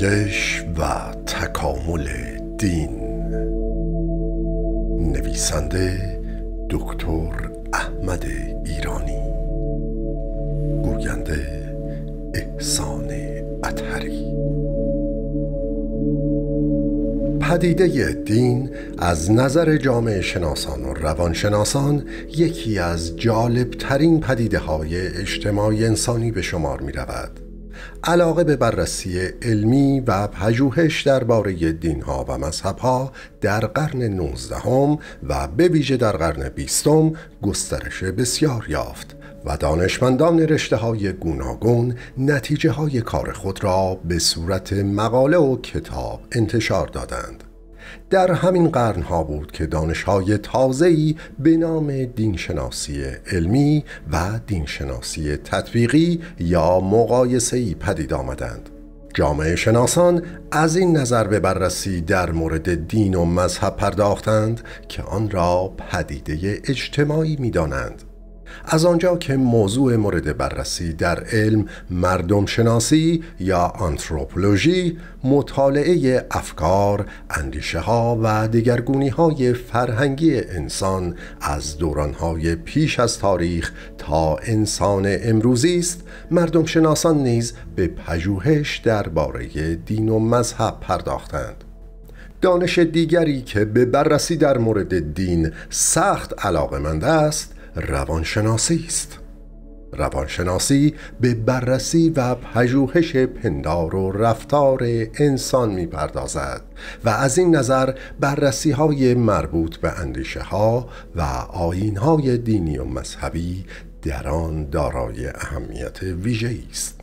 پیدایش و تکامل دین نویسنده دکتر احمد ایرانی گوینده احسان اطهری پدیده دین از نظر جامعه شناسان و روانشناسان یکی از جالبترین پدیده های اجتماعی انسانی به شمار می رود. علاقه به بررسی علمی و پژوهش درباره دینها و مذهبها در قرن 19 و به ویژه در قرن 20 گسترش بسیار یافت و دانشمندان رشته های گوناگون نتیجه های کار خود را به صورت مقاله و کتاب انتشار دادند. در همین قرن ها بود که دانشهای تازه‌ای به نام دینشناسی علمی و دینشناسی تطبیقی یا مقایسه‌ای پدید آمدند جامعه شناسان از این نظر به بررسی در مورد دین و مذهب پرداختند که آن را پدیده اجتماعی می دانند. از آنجا که موضوع مورد بررسی در علم مردم شناسی یا آنتروپولوژی مطالعه افکار، اندیشه ها و دگرگونی های فرهنگی انسان از دوران های پیش از تاریخ تا انسان امروزی است، مردم شناسان نیز به پژوهش درباره دین و مذهب پرداختند. دانش دیگری که به بررسی در مورد دین سخت علاقمند است روانشناسی است روانشناسی به بررسی و پژوهش پندار و رفتار انسان می پردازد و از این نظر بررسی های مربوط به اندیشه ها و آین های دینی و مذهبی در آن دارای اهمیت ویژه است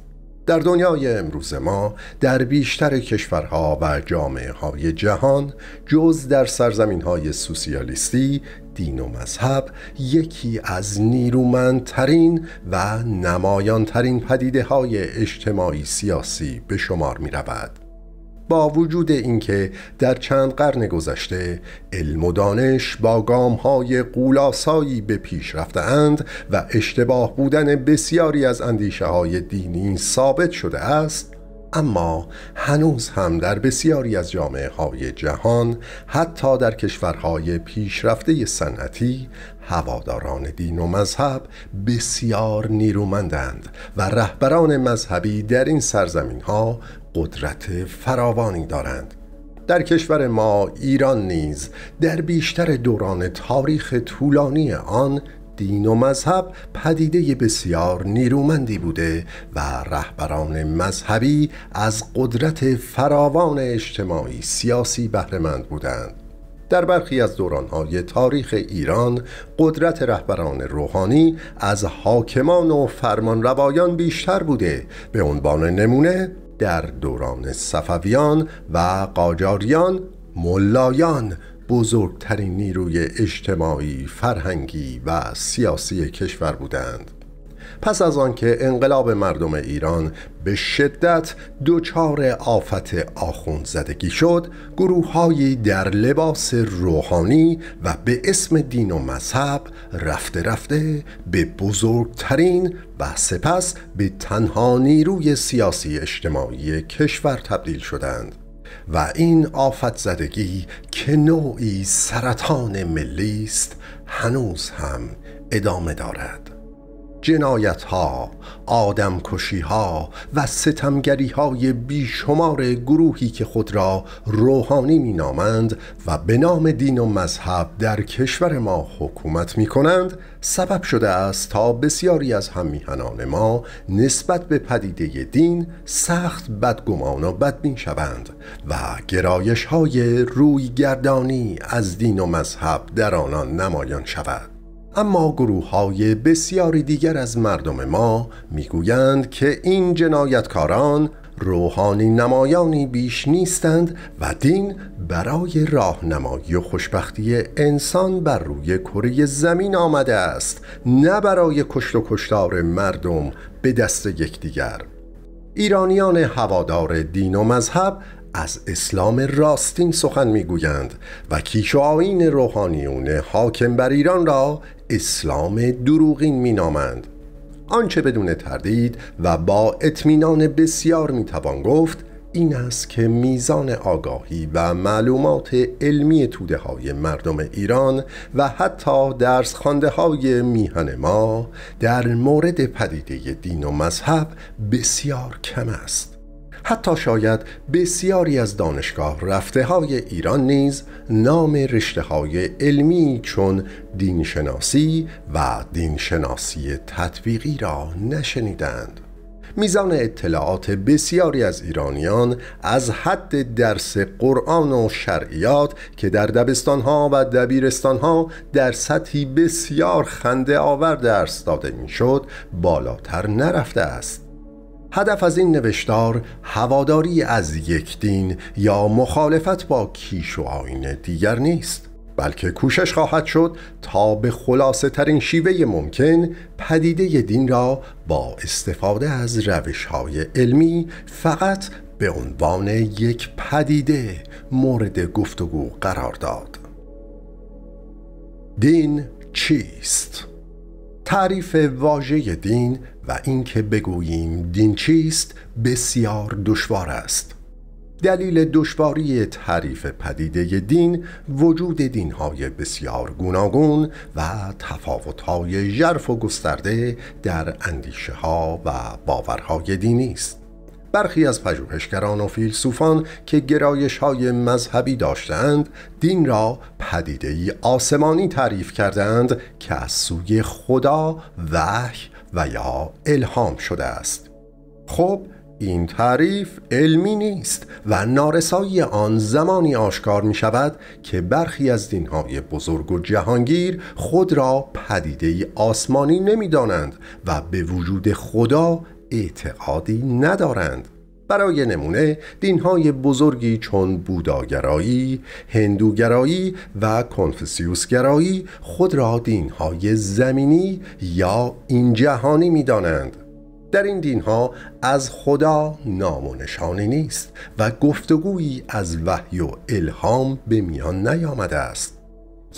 در دنیای امروز ما در بیشتر کشورها و جامعه های جهان جز در سرزمین های سوسیالیستی دین و مذهب یکی از نیرومندترین و نمایانترین پدیده های اجتماعی سیاسی به شمار می رود. با وجود اینکه در چند قرن گذشته علم و دانش با گام های قولاسایی به پیش رفته اند و اشتباه بودن بسیاری از اندیشه های دینی ثابت شده است اما هنوز هم در بسیاری از جامعه های جهان حتی در کشورهای پیشرفته صنعتی هواداران دین و مذهب بسیار نیرومندند و رهبران مذهبی در این سرزمین ها قدرت فراوانی دارند در کشور ما ایران نیز در بیشتر دوران تاریخ طولانی آن دین و مذهب پدیده بسیار نیرومندی بوده و رهبران مذهبی از قدرت فراوان اجتماعی سیاسی بهرهمند بودند در برخی از دورانهای تاریخ ایران قدرت رهبران روحانی از حاکمان و فرمانروایان بیشتر بوده به عنوان نمونه در دوران صفویان و قاجاریان ملایان بزرگترین نیروی اجتماعی، فرهنگی و سیاسی کشور بودند پس از آنکه انقلاب مردم ایران به شدت دچار آفت آخوند زدگی شد گروههایی در لباس روحانی و به اسم دین و مذهب رفته رفته به بزرگترین و سپس به تنها نیروی سیاسی اجتماعی کشور تبدیل شدند و این آفت زدگی که نوعی سرطان ملی است هنوز هم ادامه دارد جنایت ها، آدم کشی ها و ستمگری های بیشمار گروهی که خود را روحانی می نامند و به نام دین و مذهب در کشور ما حکومت می کنند سبب شده است تا بسیاری از همیهنان ما نسبت به پدیده دین سخت بدگمان و بدبین شوند و گرایش های روی گردانی از دین و مذهب در آنان نمایان شود اما گروه های بسیاری دیگر از مردم ما میگویند که این جنایتکاران روحانی نمایانی بیش نیستند و دین برای راهنمایی و خوشبختی انسان بر روی کره زمین آمده است نه برای کشت و کشتار مردم به دست یکدیگر ایرانیان هوادار دین و مذهب از اسلام راستین سخن میگویند و کیش و آیین روحانیون حاکم بر ایران را اسلام دروغین مینامند آنچه بدون تردید و با اطمینان بسیار میتوان گفت این است که میزان آگاهی و معلومات علمی توده های مردم ایران و حتی درس خانده های میهن ما در مورد پدیده دین و مذهب بسیار کم است حتی شاید بسیاری از دانشگاه رفته های ایران نیز نام رشته های علمی چون دینشناسی و دینشناسی تطبیقی را نشنیدند میزان اطلاعات بسیاری از ایرانیان از حد درس قرآن و شرعیات که در دبستانها و دبیرستانها در سطحی بسیار خنده آور درس داده میشد بالاتر نرفته است هدف از این نوشتار هواداری از یک دین یا مخالفت با کیش و آین دیگر نیست بلکه کوشش خواهد شد تا به خلاصه ترین شیوه ممکن پدیده دین را با استفاده از روش های علمی فقط به عنوان یک پدیده مورد گفتگو قرار داد دین چیست؟ تعریف واژه دین و اینکه بگوییم دین چیست بسیار دشوار است دلیل دشواری تعریف پدیده دین وجود دینهای بسیار گوناگون و تفاوتهای ژرف و گسترده در اندیشه ها و باورهای دینی است برخی از پژوهشگران و فیلسوفان که گرایش های مذهبی داشتند دین را پدیده آسمانی تعریف کردند که از سوی خدا وحی و یا الهام شده است خب این تعریف علمی نیست و نارسایی آن زمانی آشکار می شود که برخی از دینهای بزرگ و جهانگیر خود را پدیده آسمانی نمی دانند و به وجود خدا اعتقادی ندارند برای نمونه دینهای بزرگی چون بوداگرایی، هندوگرایی و کنفسیوسگرایی خود را دینهای زمینی یا این جهانی می دانند. در این دینها از خدا نام و نشانی نیست و گفتگویی از وحی و الهام به میان نیامده است.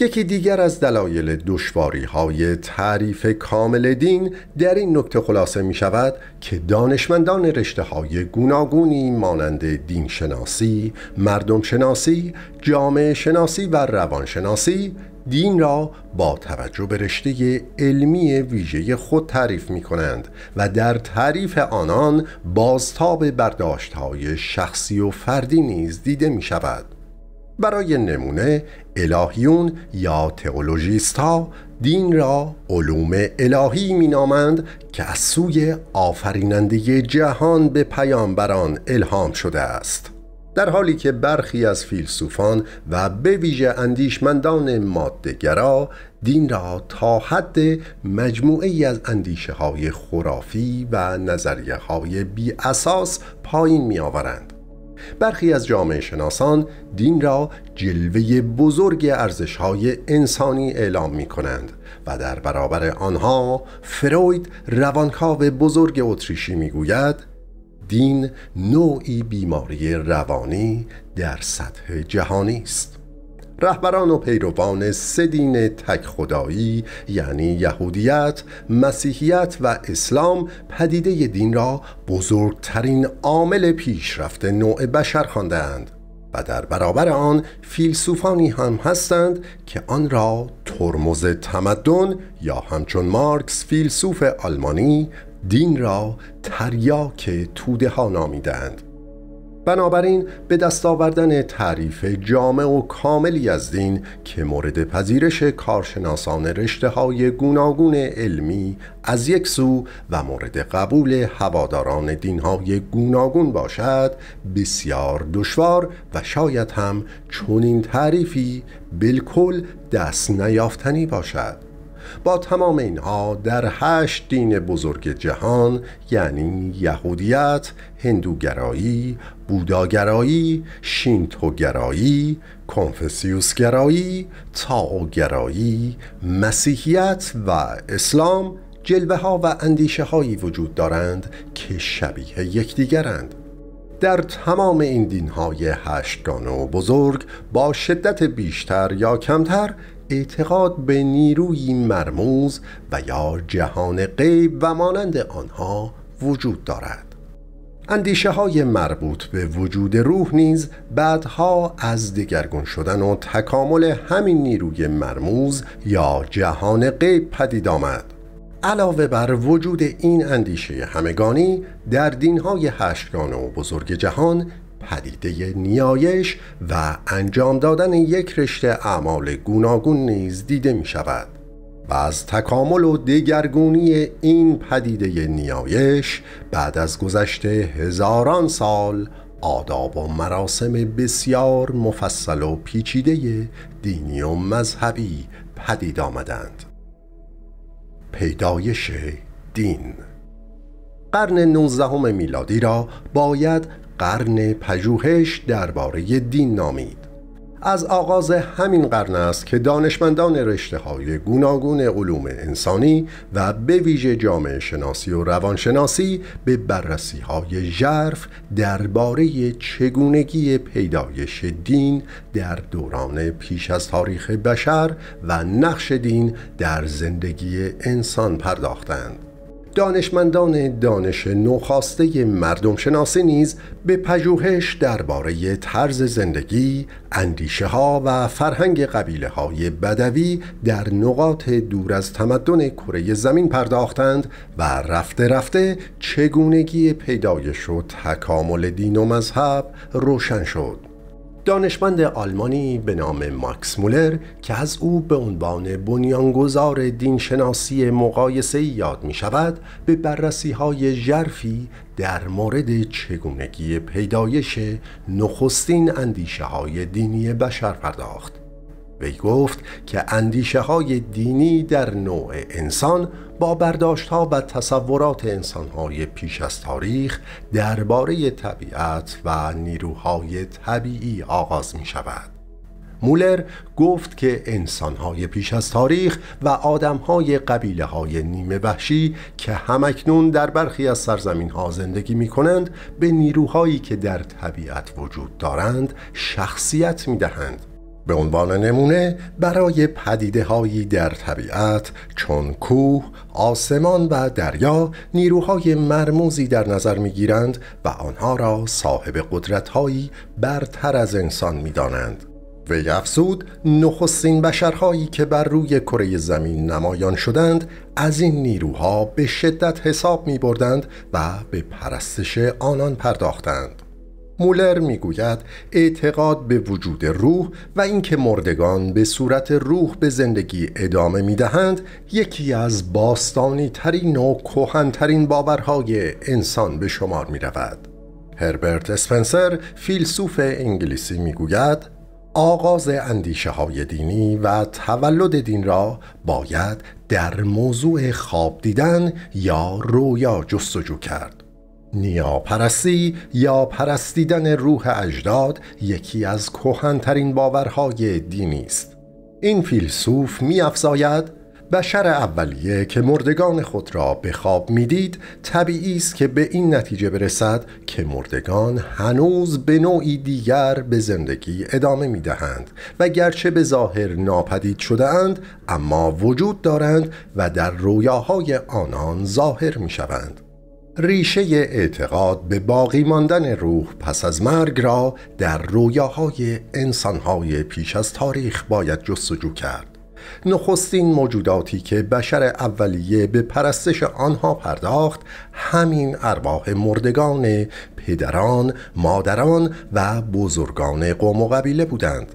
یکی دیگر از دلایل دشواری های تعریف کامل دین در این نکته خلاصه می شود که دانشمندان رشته های گوناگونی مانند دینشناسی، مردمشناسی، جامعه شناسی و روانشناسی دین را با توجه به رشته علمی ویژه خود تعریف می کنند و در تعریف آنان بازتاب برداشت های شخصی و فردی نیز دیده می شود. برای نمونه الهیون یا تئولوژیست ها دین را علوم الهی نامند که از سوی آفریننده جهان به پیامبران الهام شده است در حالی که برخی از فیلسوفان و به ویژه اندیشمندان مادهگرا دین را تا حد مجموعه از اندیشه های خرافی و نظریه های بی اساس پایین می آورند. برخی از جامعه شناسان دین را جلوه بزرگ های انسانی اعلام می کنند و در برابر آنها فروید روانکاو بزرگ اتریشی می گوید دین نوعی بیماری روانی در سطح جهانی است رهبران و پیروان سه دین تک خدایی یعنی یهودیت، مسیحیت و اسلام پدیده دین را بزرگترین عامل پیشرفت نوع بشر خواندند و در برابر آن فیلسوفانی هم هستند که آن را ترمز تمدن یا همچون مارکس فیلسوف آلمانی دین را تریاک توده ها نامیدند بنابراین به دست آوردن تعریف جامع و کاملی از دین که مورد پذیرش کارشناسان رشته های گوناگون علمی از یک سو و مورد قبول هواداران دین های گوناگون باشد بسیار دشوار و شاید هم چنین تعریفی بالکل دست نیافتنی باشد با تمام اینها در هشت دین بزرگ جهان یعنی یهودیت، هندوگرایی، بوداگرایی، شینتوگرایی، کنفسیوسگرایی، تاوگرایی، مسیحیت و اسلام جلوه ها و اندیشه هایی وجود دارند که شبیه یکدیگرند. در تمام این دین های هشتگانه و بزرگ با شدت بیشتر یا کمتر اعتقاد به نیروی مرموز و یا جهان غیب و مانند آنها وجود دارد اندیشه های مربوط به وجود روح نیز بعدها از دگرگون شدن و تکامل همین نیروی مرموز یا جهان غیب پدید آمد علاوه بر وجود این اندیشه همگانی در دینهای هشتگانه و بزرگ جهان پدیده نیایش و انجام دادن یک رشته اعمال گوناگون نیز دیده می شود و از تکامل و دگرگونی این پدیده نیایش بعد از گذشت هزاران سال آداب و مراسم بسیار مفصل و پیچیده دینی و مذهبی پدید آمدند پیدایش دین قرن 19 میلادی را باید قرن پژوهش درباره دین نامید از آغاز همین قرن است که دانشمندان رشته های گوناگون علوم انسانی و به ویژه جامعه شناسی و روانشناسی به بررسی های ژرف درباره چگونگی پیدایش دین در دوران پیش از تاریخ بشر و نقش دین در زندگی انسان پرداختند. دانشمندان دانش نوخواسته مردم شناسی نیز به پژوهش درباره طرز زندگی، اندیشه ها و فرهنگ قبیله های بدوی در نقاط دور از تمدن کره زمین پرداختند و رفته رفته چگونگی پیدایش و تکامل دین و مذهب روشن شد. دانشمند آلمانی به نام ماکس مولر که از او به عنوان بنیانگذار دینشناسی مقایسه یاد می شود به بررسی های جرفی در مورد چگونگی پیدایش نخستین اندیشه های دینی بشر پرداخت وی گفت که اندیشه های دینی در نوع انسان با برداشت ها و تصورات انسان های پیش از تاریخ درباره طبیعت و نیروهای طبیعی آغاز می شود. مولر گفت که های پیش از تاریخ و های قبیله های نیمه وحشی که همکنون در برخی از سرزمین ها زندگی می کنند به نیروهایی که در طبیعت وجود دارند شخصیت می دهند به عنوان نمونه برای پدیده هایی در طبیعت چون کوه، آسمان و دریا نیروهای مرموزی در نظر می گیرند و آنها را صاحب قدرت هایی برتر از انسان می دانند. وی افزود نخستین بشرهایی که بر روی کره زمین نمایان شدند از این نیروها به شدت حساب می بردند و به پرستش آنان پرداختند مولر میگوید اعتقاد به وجود روح و اینکه مردگان به صورت روح به زندگی ادامه میدهند یکی از باستانی ترین و ترین باورهای انسان به شمار می رود. هربرت اسپنسر فیلسوف انگلیسی میگوید آغاز اندیشه های دینی و تولد دین را باید در موضوع خواب دیدن یا رویا جستجو کرد نیاپرستی یا پرستیدن روح اجداد یکی از کهنترین باورهای دینی است این فیلسوف میافزاید بشر اولیه که مردگان خود را به خواب میدید طبیعی است که به این نتیجه برسد که مردگان هنوز به نوعی دیگر به زندگی ادامه میدهند و گرچه به ظاهر ناپدید شده اند اما وجود دارند و در رویاهای آنان ظاهر می‌شوند. ریشه اعتقاد به باقی ماندن روح پس از مرگ را در رویاهای انسانهای پیش از تاریخ باید جستجو کرد نخستین موجوداتی که بشر اولیه به پرستش آنها پرداخت همین ارواح مردگان پدران، مادران و بزرگان قوم و قبیله بودند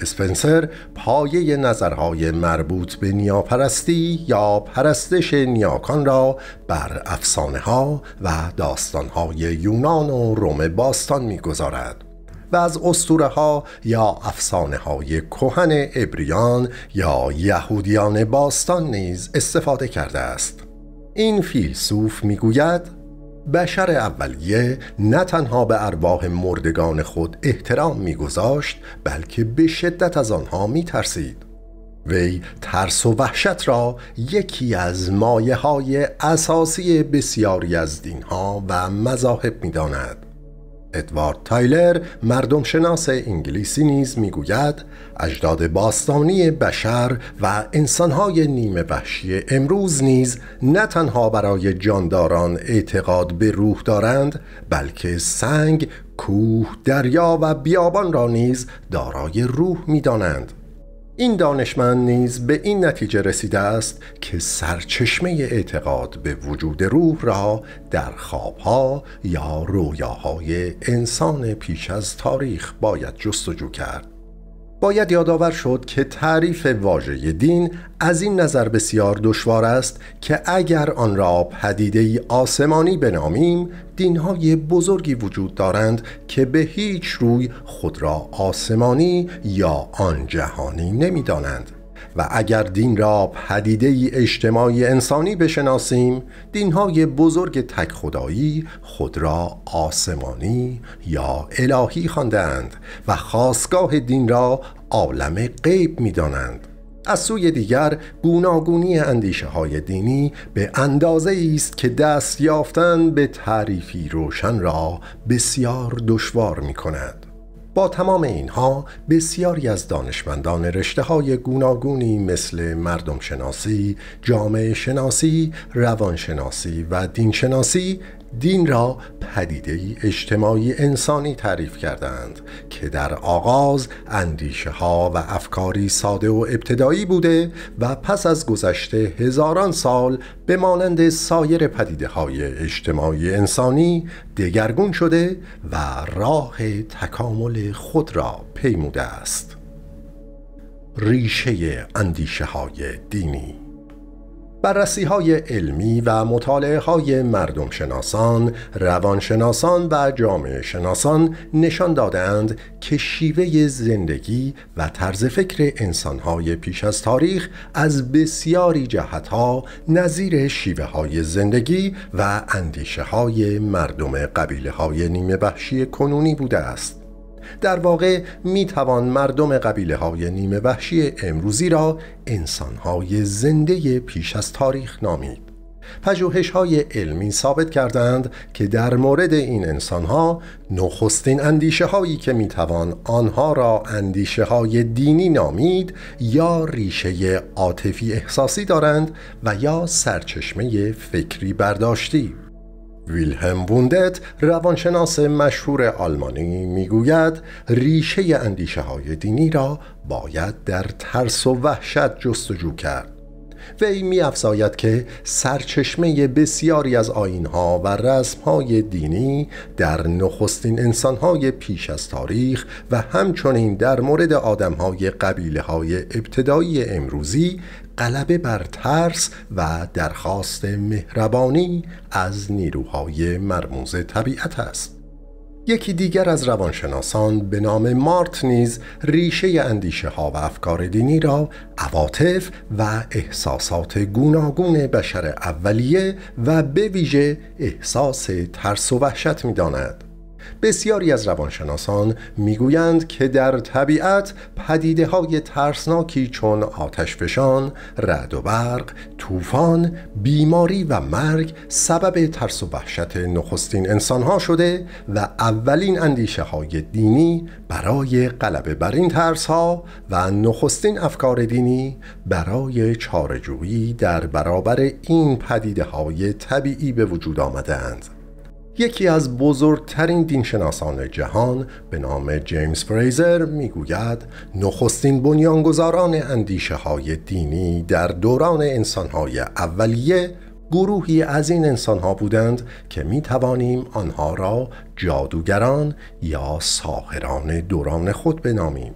اسپنسر پایه نظرهای مربوط به نیاپرستی یا پرستش نیاکان را بر افسانه ها و داستان های یونان و روم باستان میگذارد و از اسطوره ها یا افسانه های کهن ابریان یا یهودیان باستان نیز استفاده کرده است این فیلسوف میگوید بشر اولیه نه تنها به ارواح مردگان خود احترام میگذاشت بلکه به شدت از آنها میترسید وی ترس و وحشت را یکی از مایه های اساسی بسیاری از دینها و مذاهب میداند ادوارد تایلر مردم شناس انگلیسی نیز میگوید اجداد باستانی بشر و انسانهای نیمه وحشی امروز نیز نه تنها برای جانداران اعتقاد به روح دارند بلکه سنگ، کوه، دریا و بیابان را نیز دارای روح دانند این دانشمند نیز به این نتیجه رسیده است که سرچشمه اعتقاد به وجود روح را در خوابها یا رویاهای انسان پیش از تاریخ باید جستجو کرد باید یادآور شد که تعریف واژه دین از این نظر بسیار دشوار است که اگر آن را پدیده آسمانی بنامیم دینهای بزرگی وجود دارند که به هیچ روی خود را آسمانی یا آن جهانی دانند. و اگر دین را پدیده اجتماعی انسانی بشناسیم دینهای بزرگ تک خدایی خود را آسمانی یا الهی خواندند و خاصگاه دین را عالم غیب می دانند. از سوی دیگر گوناگونی اندیشه های دینی به اندازه است که دست یافتن به تعریفی روشن را بسیار دشوار می کند. با تمام اینها بسیاری از دانشمندان رشته های گوناگونی مثل مردم شناسی، جامعه شناسی، روانشناسی و دینشناسی دین را پدیده اجتماعی انسانی تعریف کردند که در آغاز اندیشه ها و افکاری ساده و ابتدایی بوده و پس از گذشته هزاران سال به مانند سایر پدیده های اجتماعی انسانی دگرگون شده و راه تکامل خود را پیموده است ریشه اندیشه های دینی بررسی های علمی و مطالعه های مردم شناسان، روانشناسان و جامعه شناسان نشان دادند که شیوه زندگی و طرز فکر انسان های پیش از تاریخ از بسیاری جهت ها نظیر شیوه های زندگی و اندیشه های مردم قبیله های نیمه وحشی کنونی بوده است. در واقع می توان مردم قبیله های نیمه وحشی امروزی را انسان های زنده پیش از تاریخ نامید پژوهش های علمی ثابت کردند که در مورد این انسان ها نخستین اندیشه هایی که میتوان آنها را اندیشه های دینی نامید یا ریشه عاطفی احساسی دارند و یا سرچشمه فکری برداشتی ویلهم ووندت روانشناس مشهور آلمانی میگوید ریشه اندیشه های دینی را باید در ترس و وحشت جستجو کرد وی میافزاید که سرچشمه بسیاری از ها و های دینی در نخستین های پیش از تاریخ و همچنین در مورد های قبیله های ابتدایی امروزی غلبه بر ترس و درخواست مهربانی از نیروهای مرموز طبیعت است یکی دیگر از روانشناسان به نام مارت نیز ریشه اندیشه ها و افکار دینی را عواطف و احساسات گوناگون بشر اولیه و به ویژه احساس ترس و وحشت می داند. بسیاری از روانشناسان میگویند که در طبیعت پدیده های ترسناکی چون آتشفشان، رعد و برق، طوفان، بیماری و مرگ سبب ترس و وحشت نخستین ها شده و اولین اندیشه های دینی برای غلبه بر این ترس ها و نخستین افکار دینی برای چارجویی در برابر این پدیده های طبیعی به وجود آمدند. یکی از بزرگترین دینشناسان جهان به نام جیمز فریزر میگوید نخستین بنیانگذاران اندیشه های دینی در دوران های اولیه گروهی از این ها بودند که می توانیم آنها را جادوگران یا ساحران دوران خود بنامیم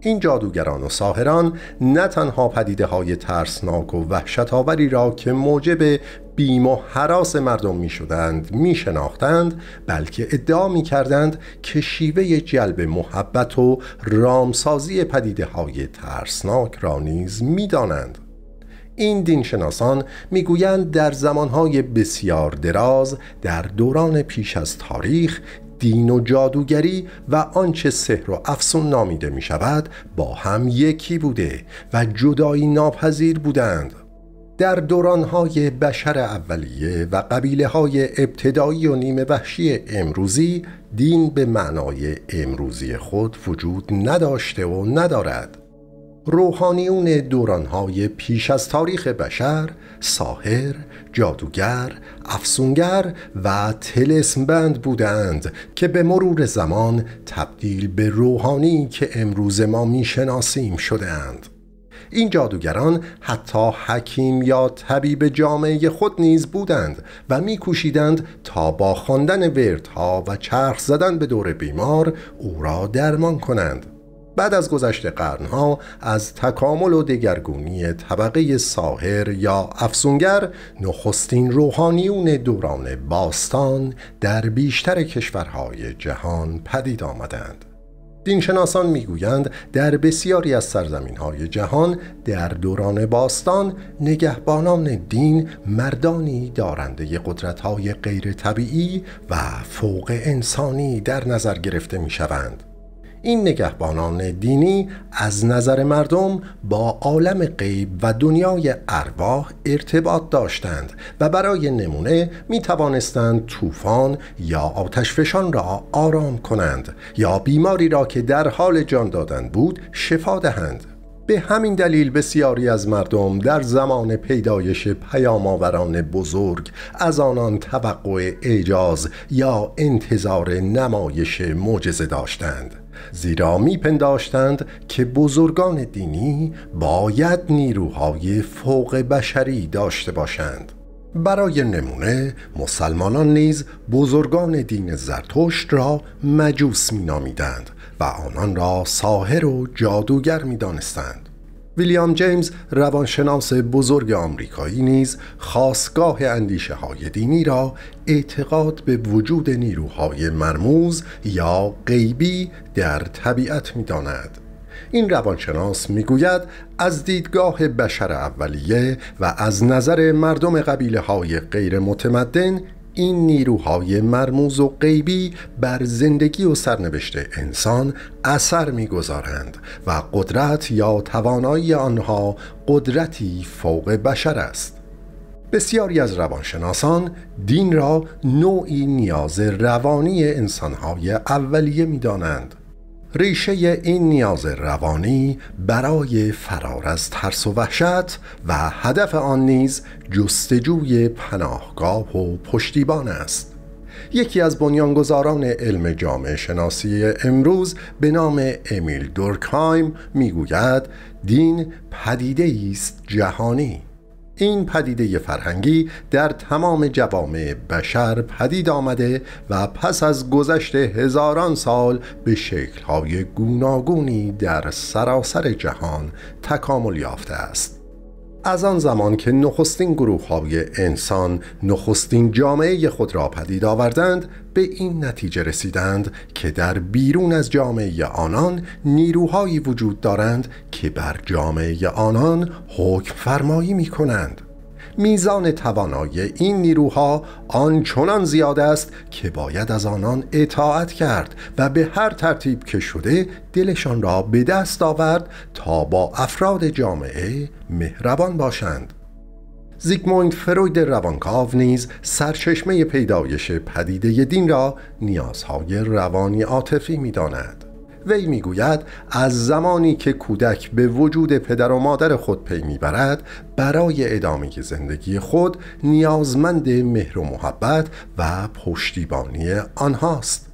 این جادوگران و ساهران نه تنها پدیده های ترسناک و وحشت را که موجب بیم و حراس مردم می شدند می شناختند بلکه ادعا می کردند که شیوه جلب محبت و رامسازی پدیده های ترسناک را نیز می دانند. این دینشناسان میگویند در زمانهای بسیار دراز در دوران پیش از تاریخ دین و جادوگری و آنچه سحر و افسون نامیده می شود با هم یکی بوده و جدایی ناپذیر بودند در دورانهای بشر اولیه و قبیله های ابتدایی و نیمه وحشی امروزی دین به معنای امروزی خود وجود نداشته و ندارد روحانیون دورانهای پیش از تاریخ بشر، ساهر، جادوگر، افسونگر و تلسمبند بودند که به مرور زمان تبدیل به روحانی که امروز ما میشناسیم شدند. این جادوگران حتی حکیم یا طبیب جامعه خود نیز بودند و میکوشیدند تا با خواندن وردها و چرخ زدن به دور بیمار او را درمان کنند بعد از گذشت قرنها از تکامل و دگرگونی طبقه ساهر یا افسونگر نخستین روحانیون دوران باستان در بیشتر کشورهای جهان پدید آمدند دینشناسان میگویند در بسیاری از سرزمین های جهان در دوران باستان نگهبانان دین مردانی دارنده قدرت های غیر طبیعی و فوق انسانی در نظر گرفته می شوند. این نگهبانان دینی از نظر مردم با عالم غیب و دنیای ارواح ارتباط داشتند و برای نمونه می توانستند طوفان یا آتشفشان را آرام کنند یا بیماری را که در حال جان دادن بود شفا دهند به همین دلیل بسیاری از مردم در زمان پیدایش پیامآوران بزرگ از آنان توقع اعجاز یا انتظار نمایش معجزه داشتند زیرا پنداشتند که بزرگان دینی باید نیروهای فوق بشری داشته باشند برای نمونه مسلمانان نیز بزرگان دین زرتشت را مجوس نامیدند و آنان را ساهر و جادوگر دانستند ویلیام جیمز روانشناس بزرگ آمریکایی نیز خاصگاه اندیشه های دینی را اعتقاد به وجود نیروهای مرموز یا غیبی در طبیعت می داند. این روانشناس گوید از دیدگاه بشر اولیه و از نظر مردم قبیله های غیر متمدن این نیروهای مرموز و غیبی بر زندگی و سرنوشت انسان اثر میگذارند و قدرت یا توانایی آنها قدرتی فوق بشر است بسیاری از روانشناسان دین را نوعی نیاز روانی انسانهای اولیه می دانند ریشه این نیاز روانی برای فرار از ترس و وحشت و هدف آن نیز جستجوی پناهگاه و پشتیبان است یکی از بنیانگذاران علم جامعه شناسی امروز به نام امیل دورکایم میگوید دین پدیده است جهانی این پدیده فرهنگی در تمام جوامع بشر پدید آمده و پس از گذشت هزاران سال به شکلهای گوناگونی در سراسر جهان تکامل یافته است از آن زمان که نخستین گروه های انسان نخستین جامعه خود را پدید آوردند به این نتیجه رسیدند که در بیرون از جامعه آنان نیروهایی وجود دارند که بر جامعه آنان حکم فرمایی می کنند میزان توانایی این نیروها آنچنان زیاد است که باید از آنان اطاعت کرد و به هر ترتیب که شده دلشان را به دست آورد تا با افراد جامعه مهربان باشند زیگموند فروید روانکاو نیز سرچشمه پیدایش پدیده دین را نیازهای روانی عاطفی داند. وی میگوید از زمانی که کودک به وجود پدر و مادر خود پی میبرد برای ادامه زندگی خود نیازمند مهر و محبت و پشتیبانی آنهاست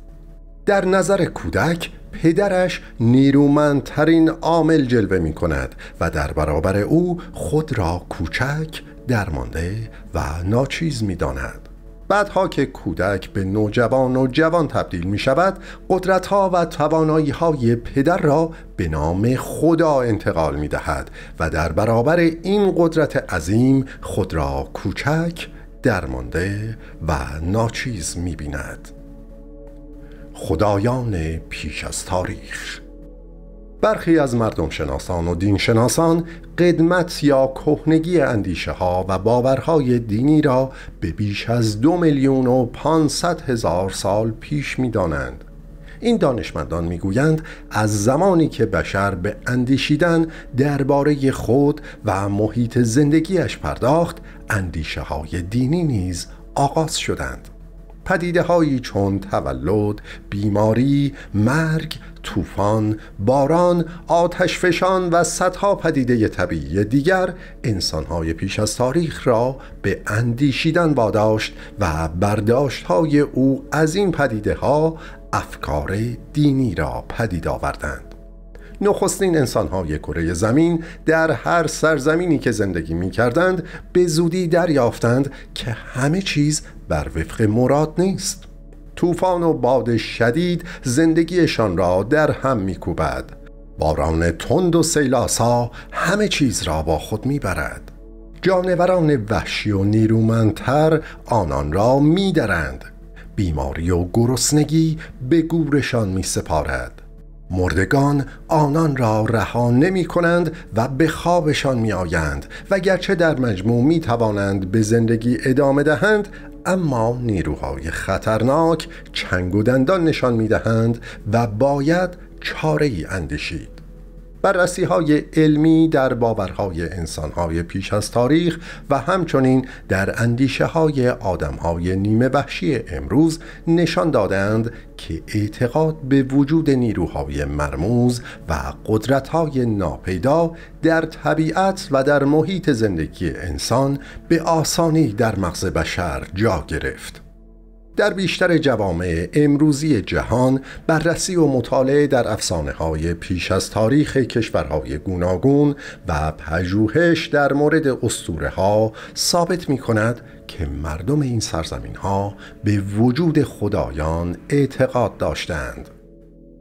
در نظر کودک پدرش نیرومندترین عامل جلوه می کند و در برابر او خود را کوچک درمانده و ناچیز می داند. بعدها که کودک به نوجوان و جوان تبدیل می شود قدرت ها و توانایی های پدر را به نام خدا انتقال می دهد و در برابر این قدرت عظیم خود را کوچک درمانده و ناچیز می بیند خدایان پیش از تاریخ برخی از مردم شناسان و دین شناسان قدمت یا کهنگی اندیشه ها و باورهای دینی را به بیش از دو میلیون و پانصد هزار سال پیش میدانند. این دانشمندان میگویند از زمانی که بشر به اندیشیدن درباره خود و محیط زندگیش پرداخت اندیشه های دینی نیز آغاز شدند پدیده هایی چون تولد، بیماری، مرگ، طوفان، باران، آتشفشان و صدها پدیده طبیعی دیگر انسانهای پیش از تاریخ را به اندیشیدن واداشت و برداشتهای او از این پدیده ها افکار دینی را پدید آوردند. نخستین انسانهای کره زمین در هر سرزمینی که زندگی می کردند به زودی دریافتند که همه چیز بر وفق مراد نیست طوفان و باد شدید زندگیشان را در هم میکوبد باران تند و سیلاسا همه چیز را با خود میبرد جانوران وحشی و نیرومندتر آنان را میدرند بیماری و گرسنگی به گورشان می مردگان آنان را رها نمی کنند و به خوابشان می آیند و گرچه در مجموع می توانند به زندگی ادامه دهند اما نیروهای خطرناک چنگ و دندان نشان میدهند و باید چاره ای اندیشید بررسی های علمی در باورهای انسان های پیش از تاریخ و همچنین در اندیشه های آدم های نیمه وحشی امروز نشان دادند که اعتقاد به وجود نیروهای مرموز و قدرت های ناپیدا در طبیعت و در محیط زندگی انسان به آسانی در مغز بشر جا گرفت در بیشتر جوامع امروزی جهان بررسی و مطالعه در افسانه های پیش از تاریخ کشورهای گوناگون و پژوهش در مورد اسطوره ها ثابت می کند که مردم این سرزمین ها به وجود خدایان اعتقاد داشتند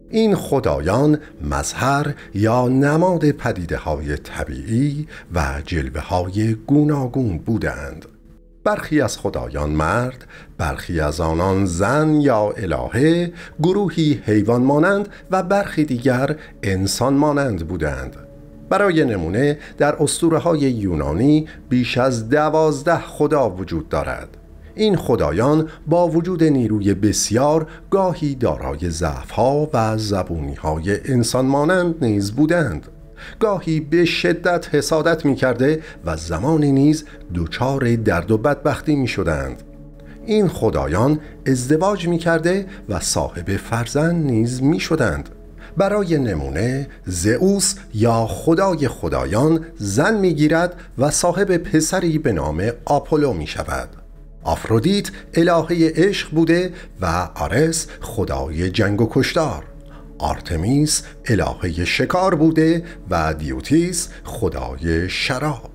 این خدایان مظهر یا نماد پدیده های طبیعی و جلوه های گوناگون بودند برخی از خدایان مرد برخی از آنان زن یا الهه گروهی حیوان مانند و برخی دیگر انسان مانند بودند برای نمونه در اسطوره های یونانی بیش از دوازده خدا وجود دارد این خدایان با وجود نیروی بسیار گاهی دارای ها و زبونی های انسان مانند نیز بودند گاهی به شدت حسادت می کرده و زمانی نیز دوچار درد و بدبختی می شدند. این خدایان ازدواج می کرده و صاحب فرزند نیز می شدند. برای نمونه زئوس یا خدای خدایان زن می گیرد و صاحب پسری به نام آپولو می شود. آفرودیت الهه عشق بوده و آرس خدای جنگ و کشتار آرتمیس الهه شکار بوده و دیوتیس خدای شراب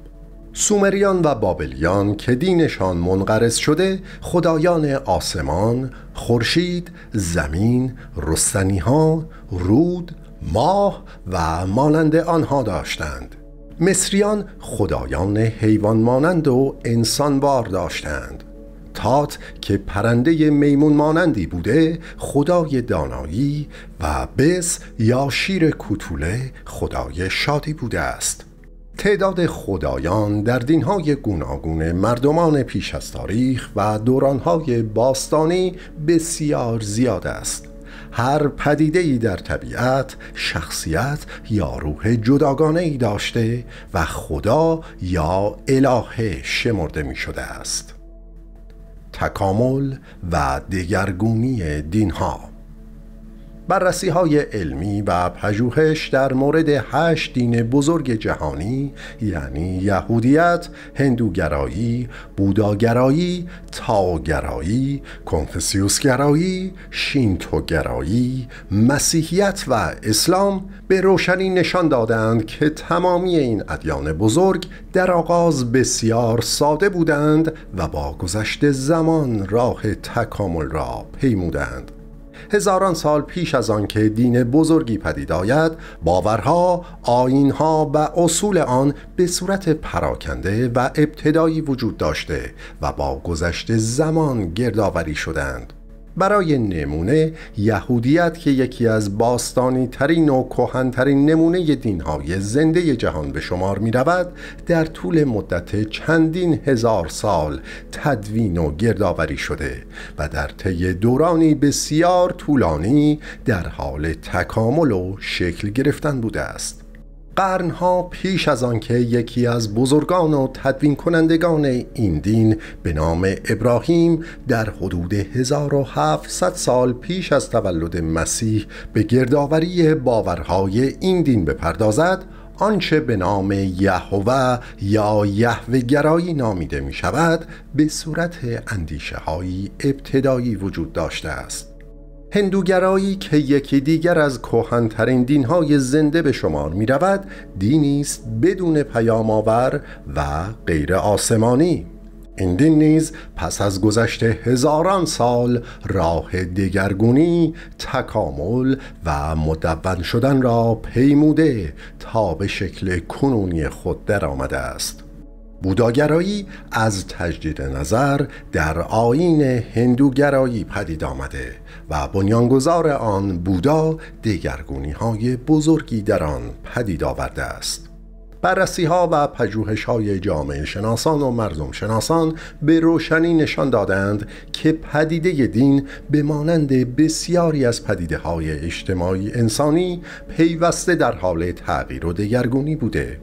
سومریان و بابلیان که دینشان منقرض شده خدایان آسمان، خورشید، زمین، ها، رود، ماه و مانند آنها داشتند مصریان خدایان حیوان مانند و انسانوار داشتند تات که پرنده میمون مانندی بوده خدای دانایی و بس یا شیر کوتوله خدای شادی بوده است تعداد خدایان در دینهای گوناگون مردمان پیش از تاریخ و دورانهای باستانی بسیار زیاد است هر پدیده‌ای در طبیعت شخصیت یا روح جداگانه ای داشته و خدا یا الهه شمرده می شده است تکامل و دگرگونی دین ها بررسی های علمی و پژوهش در مورد هشت دین بزرگ جهانی یعنی یهودیت، هندوگرایی، بوداگرایی، تاگرایی، کنفسیوسگرایی، شینتوگرایی، مسیحیت و اسلام به روشنی نشان دادند که تمامی این ادیان بزرگ در آغاز بسیار ساده بودند و با گذشت زمان راه تکامل را پیمودند هزاران سال پیش از آنکه دین بزرگی پدید آید باورها، آینها و اصول آن به صورت پراکنده و ابتدایی وجود داشته و با گذشت زمان گردآوری شدند برای نمونه یهودیت که یکی از باستانی ترین و کهنترین نمونه دینهای زنده جهان به شمار می رود در طول مدت چندین هزار سال تدوین و گردآوری شده و در طی دورانی بسیار طولانی در حال تکامل و شکل گرفتن بوده است قرنها پیش از آنکه یکی از بزرگان و تدوین کنندگان این دین به نام ابراهیم در حدود 1700 سال پیش از تولد مسیح به گردآوری باورهای این دین بپردازد آنچه به نام یهوه یا یهوه گرایی نامیده می شود به صورت اندیشه ابتدایی وجود داشته است هندوگرایی که یکی دیگر از کهنترین دینهای زنده به شمار می رود دینی است بدون پیام آور و غیر آسمانی این دین نیز پس از گذشت هزاران سال راه دیگرگونی، تکامل و مدون شدن را پیموده تا به شکل کنونی خود درآمده است. بوداگرایی از تجدید نظر در آین هندوگرایی پدید آمده و بنیانگذار آن بودا دیگرگونی های بزرگی در آن پدید آورده است. بررسی ها و پژوهش های جامعه شناسان و مردم شناسان به روشنی نشان دادند که پدیده دین به مانند بسیاری از پدیده های اجتماعی انسانی پیوسته در حال تغییر و دگرگونی بوده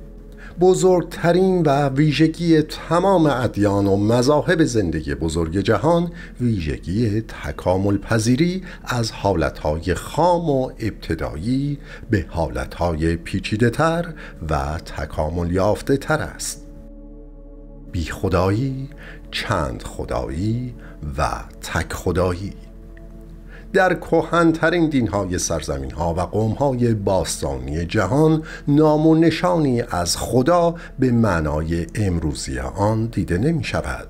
بزرگترین و ویژگی تمام ادیان و مذاهب زندگی بزرگ جهان ویژگی تکامل پذیری از حالتهای خام و ابتدایی به حالتهای پیچیده تر و تکامل یافته تر است بی خدایی، چند خدایی و تک خدایی در کهنترین دینهای سرزمین ها و قومهای باستانی جهان نام و نشانی از خدا به معنای امروزی آن دیده نمی شود.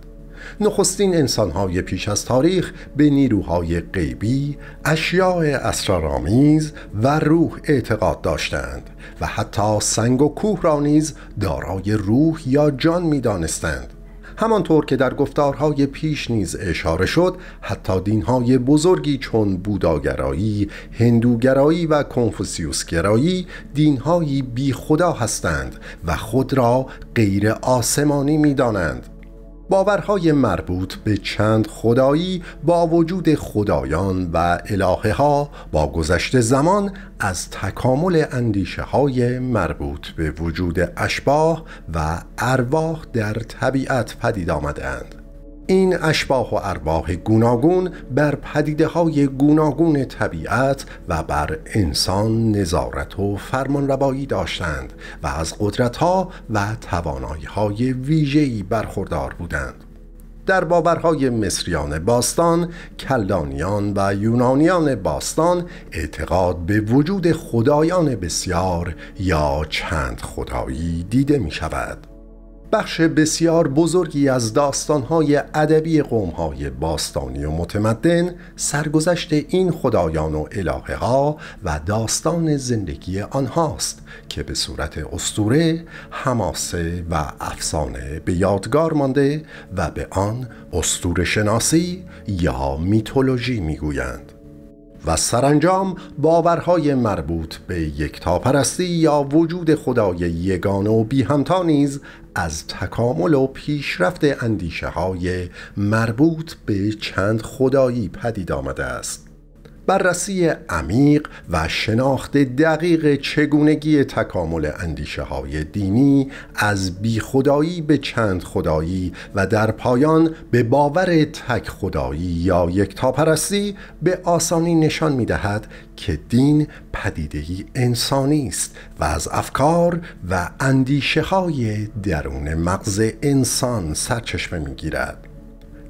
نخستین انسانهای پیش از تاریخ به نیروهای غیبی، اشیاء اسرارآمیز و روح اعتقاد داشتند و حتی سنگ و کوه را نیز دارای روح یا جان می دانستند. همانطور که در گفتارهای پیش نیز اشاره شد حتی دینهای بزرگی چون بوداگرایی، هندوگرایی و کنفوسیوسگرایی دینهایی بی خدا هستند و خود را غیر آسمانی می دانند باورهای مربوط به چند خدایی با وجود خدایان و الهه ها با گذشت زمان از تکامل اندیشه های مربوط به وجود اشباه و ارواح در طبیعت پدید آمدند این اشباح و ارواح گوناگون بر پدیده های گوناگون طبیعت و بر انسان نظارت و فرمانروایی داشتند و از قدرت ها و توانایی های ویژه‌ای برخوردار بودند در باورهای مصریان باستان، کلدانیان و یونانیان باستان اعتقاد به وجود خدایان بسیار یا چند خدایی دیده می شود. بخش بسیار بزرگی از داستانهای ادبی قومهای باستانی و متمدن سرگذشت این خدایان و الهه و داستان زندگی آنهاست که به صورت استوره، هماسه و افسانه به یادگار مانده و به آن استور شناسی یا میتولوژی میگویند. و سرانجام باورهای مربوط به یکتاپرستی یا وجود خدای یگانه و بی همتا نیز از تکامل و پیشرفت اندیشه های مربوط به چند خدایی پدید آمده است بررسی عمیق و شناخت دقیق چگونگی تکامل اندیشه های دینی از بی خدایی به چند خدایی و در پایان به باور تک خدایی یا یکتاپرستی به آسانی نشان می دهد که دین پدیدهی انسانی است و از افکار و اندیشه های درون مغز انسان سرچشمه می گیرد.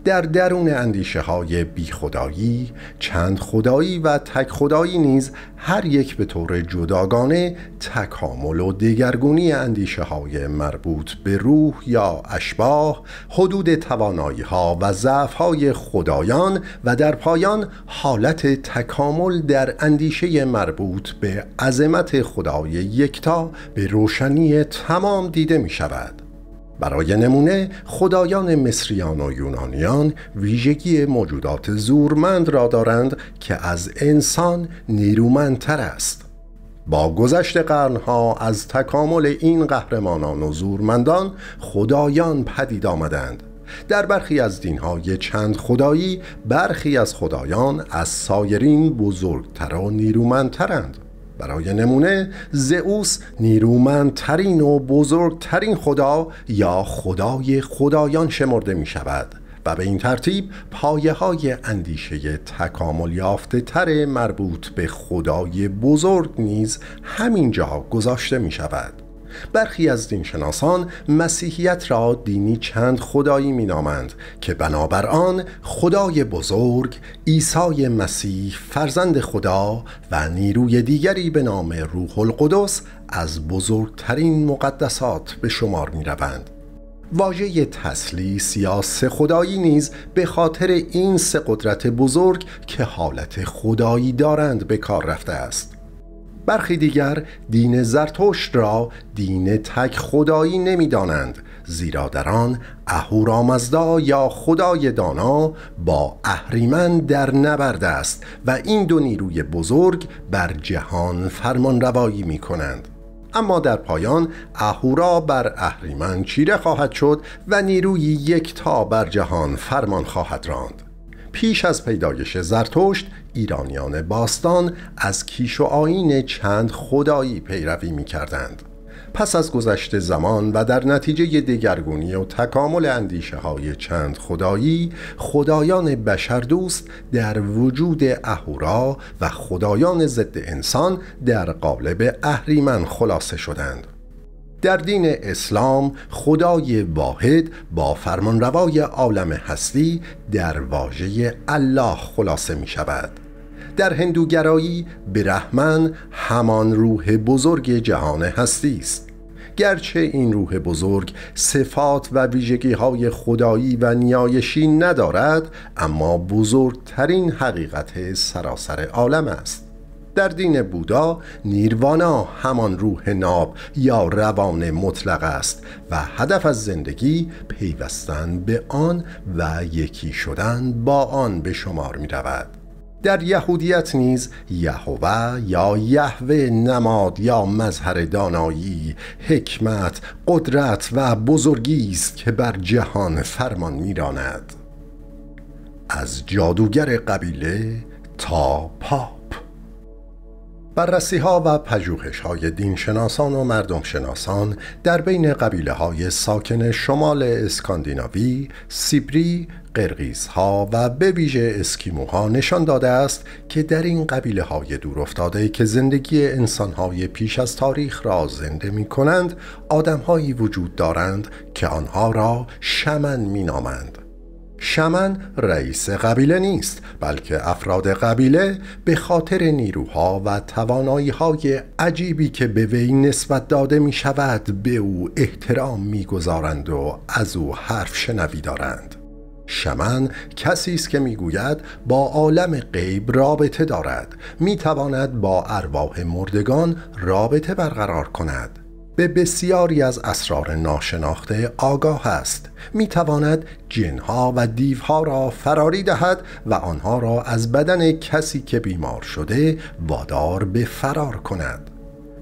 در درون اندیشه های بی خدایی، چند خدایی و تک خدایی نیز هر یک به طور جداگانه تکامل و دگرگونی اندیشه های مربوط به روح یا اشباه، حدود توانایی ها و ضعف های خدایان و در پایان حالت تکامل در اندیشه مربوط به عظمت خدای یکتا به روشنی تمام دیده می شود. برای نمونه خدایان مصریان و یونانیان ویژگی موجودات زورمند را دارند که از انسان نیرومندتر است با گذشت قرنها از تکامل این قهرمانان و زورمندان خدایان پدید آمدند در برخی از دینهای چند خدایی برخی از خدایان از سایرین بزرگتر و نیرومندترند برای نمونه زئوس نیرومندترین و بزرگترین خدا یا خدای خدایان شمرده می شود و به این ترتیب پایه های اندیشه تکامل یافته تر مربوط به خدای بزرگ نیز همینجا گذاشته می شود برخی از دینشناسان مسیحیت را دینی چند خدایی مینامند که بنابر آن خدای بزرگ عیسی مسیح فرزند خدا و نیروی دیگری به نام روح القدس از بزرگترین مقدسات به شمار می روند. واژه تسلیس یا سه خدایی نیز به خاطر این سه قدرت بزرگ که حالت خدایی دارند به کار رفته است برخی دیگر دین زرتشت را دین تک خدایی دانند زیرا در آن اهورامزدا یا خدای دانا با اهریمن در نبرد است و این دو نیروی بزرگ بر جهان فرمان روایی می کنند. اما در پایان اهورا بر اهریمن چیره خواهد شد و نیروی یکتا بر جهان فرمان خواهد راند پیش از پیدایش زرتشت ایرانیان باستان از کیش و آین چند خدایی پیروی می کردند. پس از گذشت زمان و در نتیجه دگرگونی و تکامل اندیشه های چند خدایی خدایان بشردوست در وجود اهورا و خدایان ضد انسان در قالب اهریمن خلاصه شدند در دین اسلام خدای واحد با فرمانروای عالم هستی در واژه الله خلاصه می شود در هندوگرایی برهمن همان روح بزرگ جهان هستی است گرچه این روح بزرگ صفات و ویژگی های خدایی و نیایشی ندارد اما بزرگترین حقیقت سراسر عالم است در دین بودا نیروانا همان روح ناب یا روان مطلق است و هدف از زندگی پیوستن به آن و یکی شدن با آن به شمار می رود. در یهودیت نیز یهوه یا یهوه نماد یا مظهر دانایی حکمت قدرت و بزرگی است که بر جهان فرمان میراند از جادوگر قبیله تا پاپ بررسی ها و پژوهش های دینشناسان و مردم شناسان در بین قبیله های ساکن شمال اسکاندیناوی، سیبری، ها و به ویژه اسکیموها نشان داده است که در این قبیله های دور افتاده که زندگی انسان های پیش از تاریخ را زنده می کنند آدم هایی وجود دارند که آنها را شمن می نامند. شمن رئیس قبیله نیست بلکه افراد قبیله به خاطر نیروها و توانایی های عجیبی که به وی نسبت داده می شود به او احترام می گذارند و از او حرف شنوی دارند شمن کسی است که میگوید با عالم غیب رابطه دارد میتواند با ارواح مردگان رابطه برقرار کند به بسیاری از اسرار ناشناخته آگاه است می تواند جنها و دیوها را فراری دهد و آنها را از بدن کسی که بیمار شده وادار به فرار کند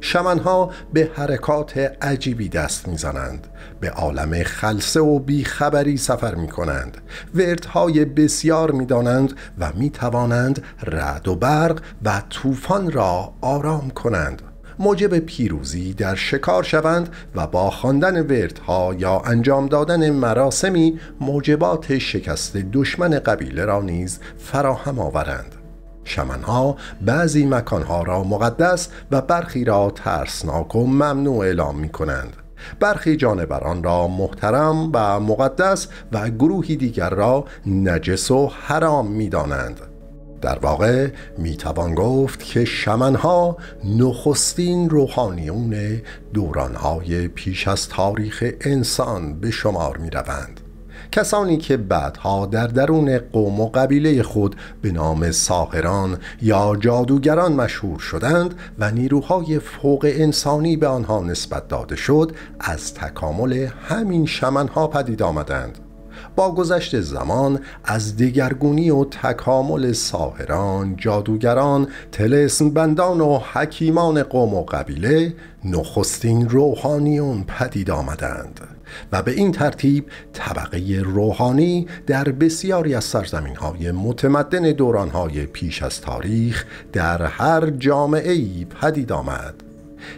شمنها به حرکات عجیبی دست میزنند به عالم خلصه و بیخبری سفر می کنند وردهای بسیار می دانند و می توانند رعد و برق و طوفان را آرام کنند موجب پیروزی در شکار شوند و با خواندن وردها یا انجام دادن مراسمی موجبات شکست دشمن قبیله را نیز فراهم آورند شمنها بعضی مکانها را مقدس و برخی را ترسناک و ممنوع اعلام می کنند برخی جانوران را محترم و مقدس و گروهی دیگر را نجس و حرام می دانند. در واقع می توان گفت که شمنها نخستین روحانیون دورانهای پیش از تاریخ انسان به شمار می روند. کسانی که بعدها در درون قوم و قبیله خود به نام ساهران یا جادوگران مشهور شدند و نیروهای فوق انسانی به آنها نسبت داده شد از تکامل همین شمنها پدید آمدند با گذشت زمان از دیگرگونی و تکامل ساهران، جادوگران، تلسم بندان و حکیمان قوم و قبیله نخستین روحانیون پدید آمدند و به این ترتیب طبقه روحانی در بسیاری از سرزمین های متمدن دوران های پیش از تاریخ در هر جامعه پدید آمد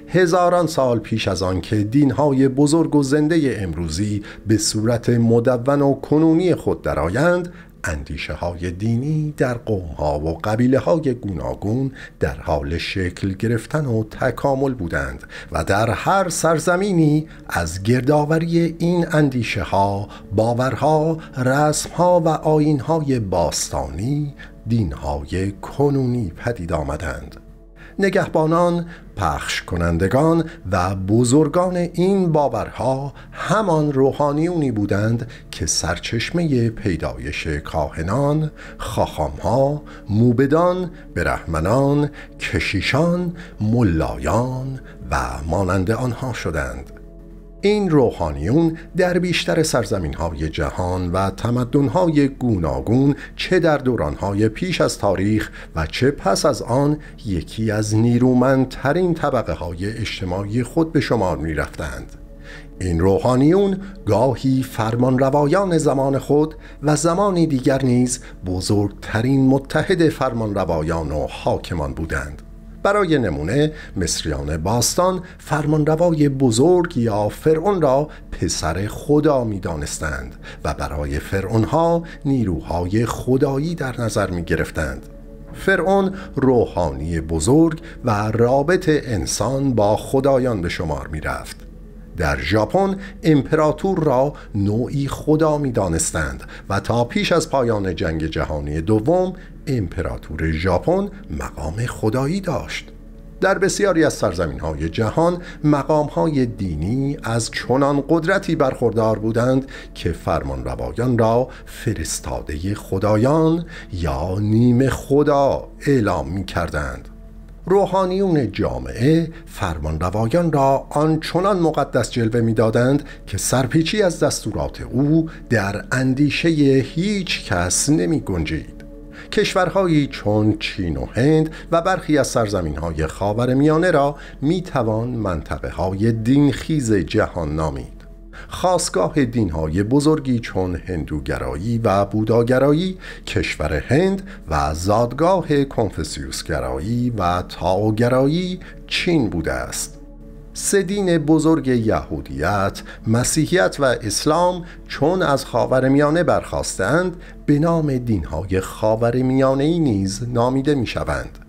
هزاران سال پیش از آن که های بزرگ و زنده امروزی به صورت مدون و کنونی خود درآیند اندیشه های دینی در قوم ها و قبیله های گوناگون در حال شکل گرفتن و تکامل بودند و در هر سرزمینی از گردآوری این اندیشه ها، باورها، رسم ها و آین های باستانی دین های کنونی پدید آمدند. نگهبانان پخش کنندگان و بزرگان این باورها همان روحانیونی بودند که سرچشمه پیدایش کاهنان، خاخامها، موبدان، برهمنان، کشیشان، ملایان و مانند آنها شدند این روحانیون در بیشتر سرزمین های جهان و تمدن های گوناگون چه در دوران های پیش از تاریخ و چه پس از آن یکی از نیرومندترین طبقه های اجتماعی خود به شمار می رفتند. این روحانیون گاهی فرمان روایان زمان خود و زمانی دیگر نیز بزرگترین متحد فرمان روایان و حاکمان بودند برای نمونه مصریان باستان فرمانروای بزرگ یا فرعون را پسر خدا می دانستند و برای ها نیروهای خدایی در نظر می گرفتند فرعون روحانی بزرگ و رابط انسان با خدایان به شمار می رفت. در ژاپن امپراتور را نوعی خدا می دانستند و تا پیش از پایان جنگ جهانی دوم امپراتور ژاپن مقام خدایی داشت در بسیاری از سرزمین های جهان مقام های دینی از چنان قدرتی برخوردار بودند که فرمان را فرستاده خدایان یا نیم خدا اعلام می کردند روحانیون جامعه فرمان روایان را آنچنان مقدس جلوه میدادند که سرپیچی از دستورات او در اندیشه هیچ کس نمی گنجید. کشورهایی چون چین و هند و برخی از سرزمین های خاور میانه را می توان منطقه های دینخیز جهان نامید خاصگاه دینهای بزرگی چون هندوگرایی و بوداگرایی کشور هند و زادگاه کنفسیوسگرایی و تاوگرایی چین بوده است سه دین بزرگ یهودیت، مسیحیت و اسلام چون از خاورمیانه برخواستند به نام دینهای خاورمیانه ای نیز نامیده می شوند.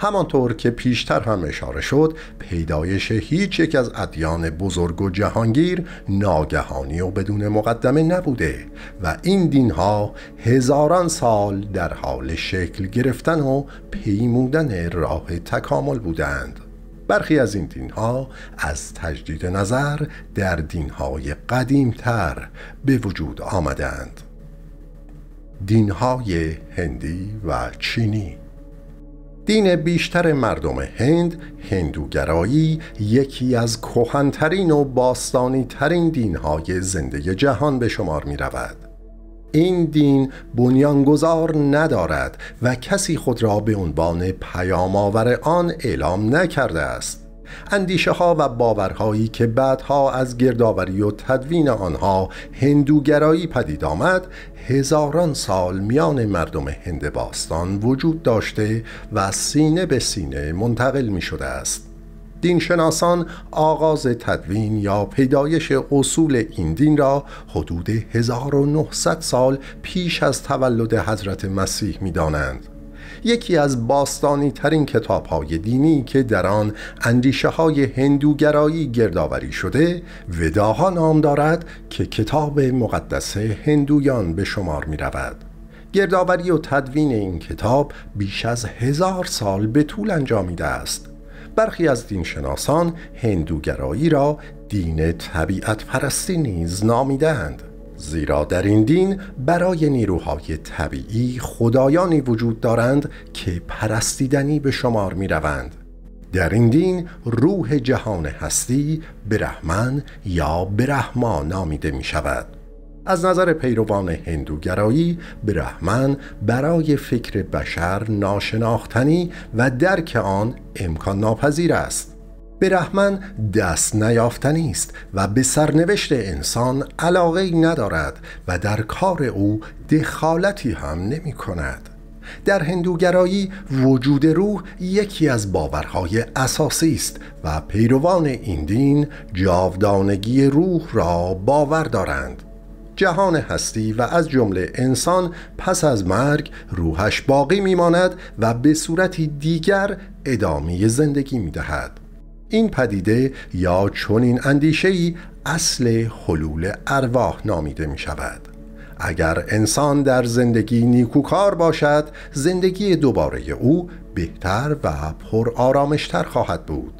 همانطور که پیشتر هم اشاره شد پیدایش هیچ یک از ادیان بزرگ و جهانگیر ناگهانی و بدون مقدمه نبوده و این دینها هزاران سال در حال شکل گرفتن و پیمودن راه تکامل بودند برخی از این دین ها از تجدید نظر در دین های قدیم تر به وجود آمدند دین های هندی و چینی دین بیشتر مردم هند، هندوگرایی یکی از کهنترین و باستانی ترین های زنده جهان به شمار می رود. این دین بنیانگذار ندارد و کسی خود را به عنوان پیامآور آن اعلام نکرده است اندیشه ها و باورهایی که بعدها از گردآوری و تدوین آنها هندوگرایی پدید آمد هزاران سال میان مردم هند باستان وجود داشته و سینه به سینه منتقل می شده است دینشناسان آغاز تدوین یا پیدایش اصول این دین را حدود 1900 سال پیش از تولد حضرت مسیح می دانند. یکی از باستانی ترین کتاب های دینی که در آن اندیشه های هندوگرایی گردآوری شده وداها نام دارد که کتاب مقدس هندویان به شمار می رود. گردآوری و تدوین این کتاب بیش از هزار سال به طول انجامیده است برخی از دینشناسان هندوگرایی را دین طبیعت پرستی نیز نامیدند زیرا در این دین برای نیروهای طبیعی خدایانی وجود دارند که پرستیدنی به شمار می روند. در این دین روح جهان هستی برحمن یا برهما نامیده می شود از نظر پیروان هندوگرایی برهمن برای فکر بشر ناشناختنی و درک آن امکان ناپذیر است برهمن دست نیافتنی است و به سرنوشت انسان علاقه ندارد و در کار او دخالتی هم نمی کند. در هندوگرایی وجود روح یکی از باورهای اساسی است و پیروان این دین جاودانگی روح را باور دارند جهان هستی و از جمله انسان پس از مرگ روحش باقی میماند و به صورتی دیگر ادامه زندگی میدهد این پدیده یا چنین ای اصل حلول ارواح نامیده می شود اگر انسان در زندگی نیکوکار باشد زندگی دوباره او بهتر و پر آرامشتر خواهد بود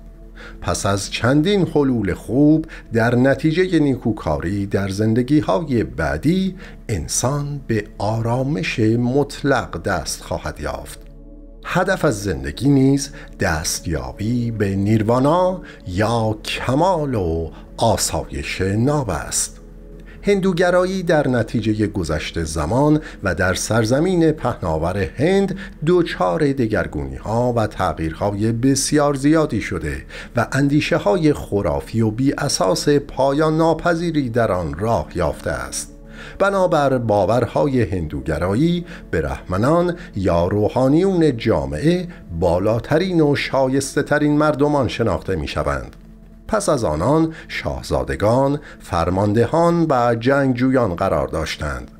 پس از چندین حلول خوب در نتیجه نیکوکاری در زندگی های بعدی انسان به آرامش مطلق دست خواهد یافت هدف از زندگی نیز دستیابی به نیروانا یا کمال و آسایش ناب است هندوگرایی در نتیجه گذشت زمان و در سرزمین پهناور هند دوچار دگرگونی ها و تغییرهای بسیار زیادی شده و اندیشه های خرافی و بی اساس پایان ناپذیری در آن راه یافته است بنابر باورهای هندوگرایی به برهمنان یا روحانیون جامعه بالاترین و شایسته ترین مردمان شناخته می شوند پس از آنان شاهزادگان، فرماندهان و جنگجویان قرار داشتند.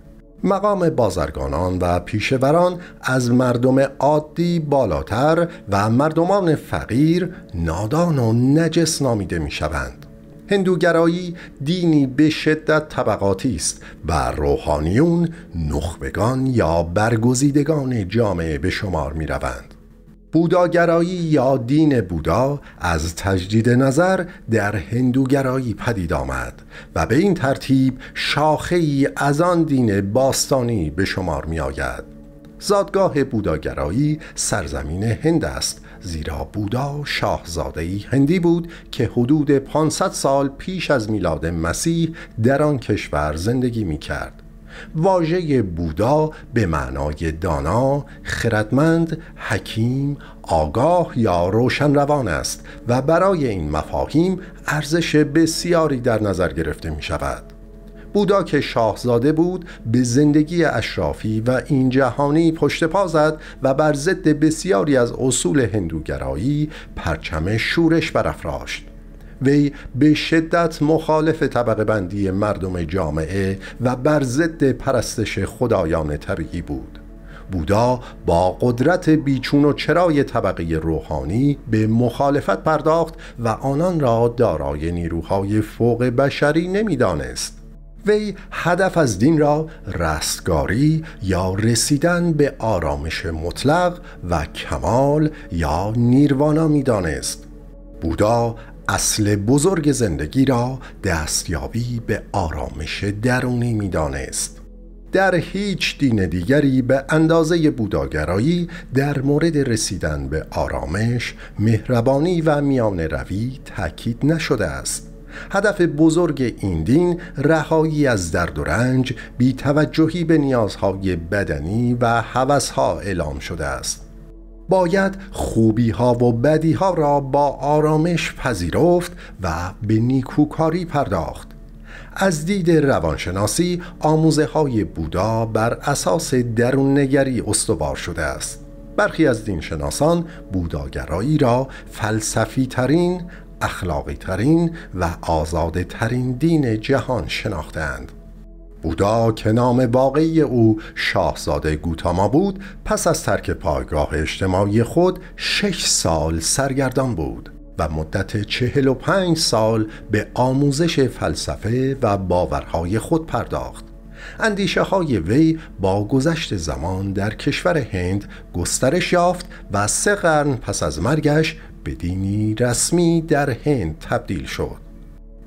مقام بازرگانان و پیشوران از مردم عادی بالاتر و مردمان فقیر نادان و نجس نامیده می شوند. هندوگرایی دینی به شدت طبقاتی است و روحانیون نخبگان یا برگزیدگان جامعه به شمار می روند. بوداگرایی یا دین بودا از تجدید نظر در هندوگرایی پدید آمد و به این ترتیب شاخه ای از آن دین باستانی به شمار می آید زادگاه بوداگرایی سرزمین هند است زیرا بودا شاهزاده هندی بود که حدود 500 سال پیش از میلاد مسیح در آن کشور زندگی می کرد واژه بودا به معنای دانا، خردمند، حکیم، آگاه یا روشن روان است و برای این مفاهیم ارزش بسیاری در نظر گرفته می شود. بودا که شاهزاده بود به زندگی اشرافی و این جهانی پشت پا زد و بر ضد بسیاری از اصول هندوگرایی پرچم شورش برافراشت وی به شدت مخالف طبقه بندی مردم جامعه و بر ضد پرستش خدایان طبیعی بود بودا با قدرت بیچون و چرای طبقه روحانی به مخالفت پرداخت و آنان را دارای نیروهای فوق بشری نمیدانست. وی هدف از دین را رستگاری یا رسیدن به آرامش مطلق و کمال یا نیروانا میدانست. بودا اصل بزرگ زندگی را دستیابی به آرامش درونی میدانست در هیچ دین دیگری به اندازه بوداگرایی در مورد رسیدن به آرامش، مهربانی و میان روی تاکید نشده است. هدف بزرگ این دین رهایی از درد و رنج، توجهی به نیازهای بدنی و هوسها اعلام شده است. باید خوبی ها و بدی ها را با آرامش پذیرفت و به نیکوکاری پرداخت از دید روانشناسی آموزه های بودا بر اساس درون نگری استوار شده است برخی از دینشناسان بوداگرایی را فلسفی ترین، اخلاقی ترین و آزاده ترین دین جهان شناختند بودا که نام واقعی او شاهزاده گوتاما بود پس از ترک پایگاه اجتماعی خود شش سال سرگردان بود و مدت و 45 سال به آموزش فلسفه و باورهای خود پرداخت اندیشه های وی با گذشت زمان در کشور هند گسترش یافت و سه قرن پس از مرگش به دینی رسمی در هند تبدیل شد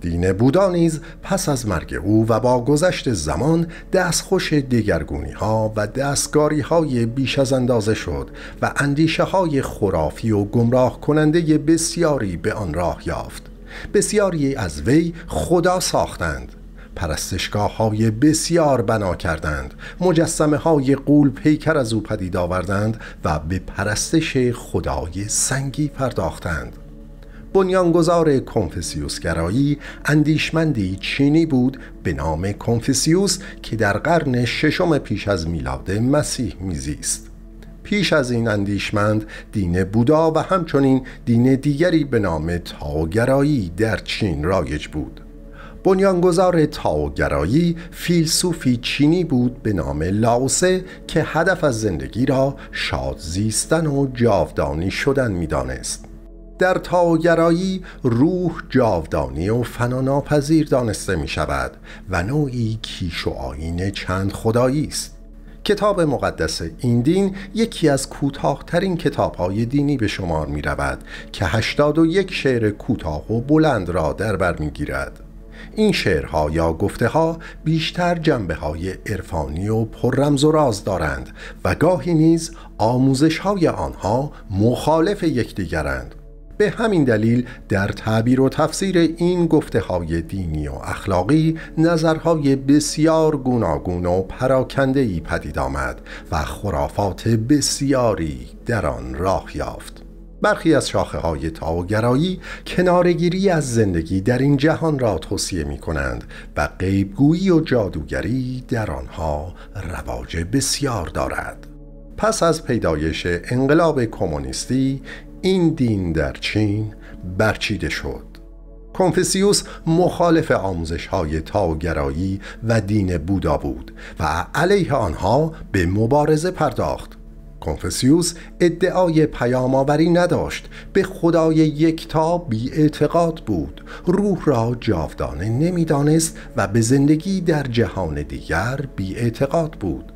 دین بودا نیز پس از مرگ او و با گذشت زمان دستخوش دیگرگونی ها و دستگاری های بیش از اندازه شد و اندیشه های خرافی و گمراه کننده بسیاری به آن راه یافت بسیاری از وی خدا ساختند پرستشگاه های بسیار بنا کردند مجسمه های قول پیکر از او پدید آوردند و به پرستش خدای سنگی پرداختند بنیانگذار گرایی اندیشمندی چینی بود به نام کنفسیوس که در قرن ششم پیش از میلاد مسیح میزیست پیش از این اندیشمند دین بودا و همچنین دین دیگری به نام گرایی در چین رایج بود بنیانگذار گرایی فیلسوفی چینی بود به نام لاوسه که هدف از زندگی را شاد زیستن و جاودانی شدن میدانست در تاگرایی روح جاودانی و فناناپذیر دانسته می شود و نوعی کیش و آین چند خدایی است کتاب مقدس این دین یکی از کوتاهترین کتابهای دینی به شمار می رود که 81 شعر کوتاه و بلند را در بر می گیرد. این شعرها یا گفته ها بیشتر جنبه های عرفانی و پررمز و راز دارند و گاهی نیز آموزش های آنها مخالف یکدیگرند به همین دلیل در تعبیر و تفسیر این گفته های دینی و اخلاقی نظرهای بسیار گوناگون و پراکنده پدید آمد و خرافات بسیاری در آن راه یافت برخی از شاخه های تاوگرایی کنارگیری از زندگی در این جهان را توصیه می کنند و قیبگویی و جادوگری در آنها رواج بسیار دارد پس از پیدایش انقلاب کمونیستی این دین در چین برچیده شد کنفوسیوس مخالف آموزش های تاگرایی و دین بودا بود و علیه آنها به مبارزه پرداخت کنفسیوس ادعای پیامآوری نداشت به خدای یکتا بی اعتقاد بود روح را جاودانه نمیدانست و به زندگی در جهان دیگر بی اعتقاد بود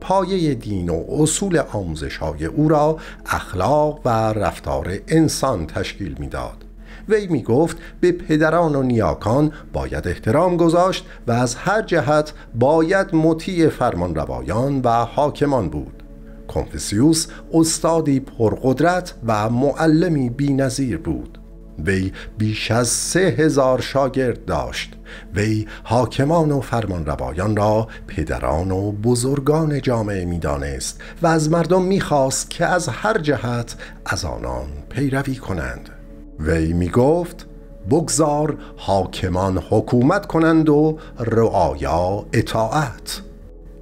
پایه دین و اصول آموزش های او را اخلاق و رفتار انسان تشکیل میداد. وی می گفت به پدران و نیاکان باید احترام گذاشت و از هر جهت باید مطیع فرمان روایان و حاکمان بود کنفیسیوس استادی پرقدرت و معلمی بینظیر بود وی بیش از سه هزار شاگرد داشت وی حاکمان و فرمانروایان را پدران و بزرگان جامعه میدانست و از مردم میخواست که از هر جهت از آنان پیروی کنند وی میگفت بگذار حاکمان حکومت کنند و رعایا اطاعت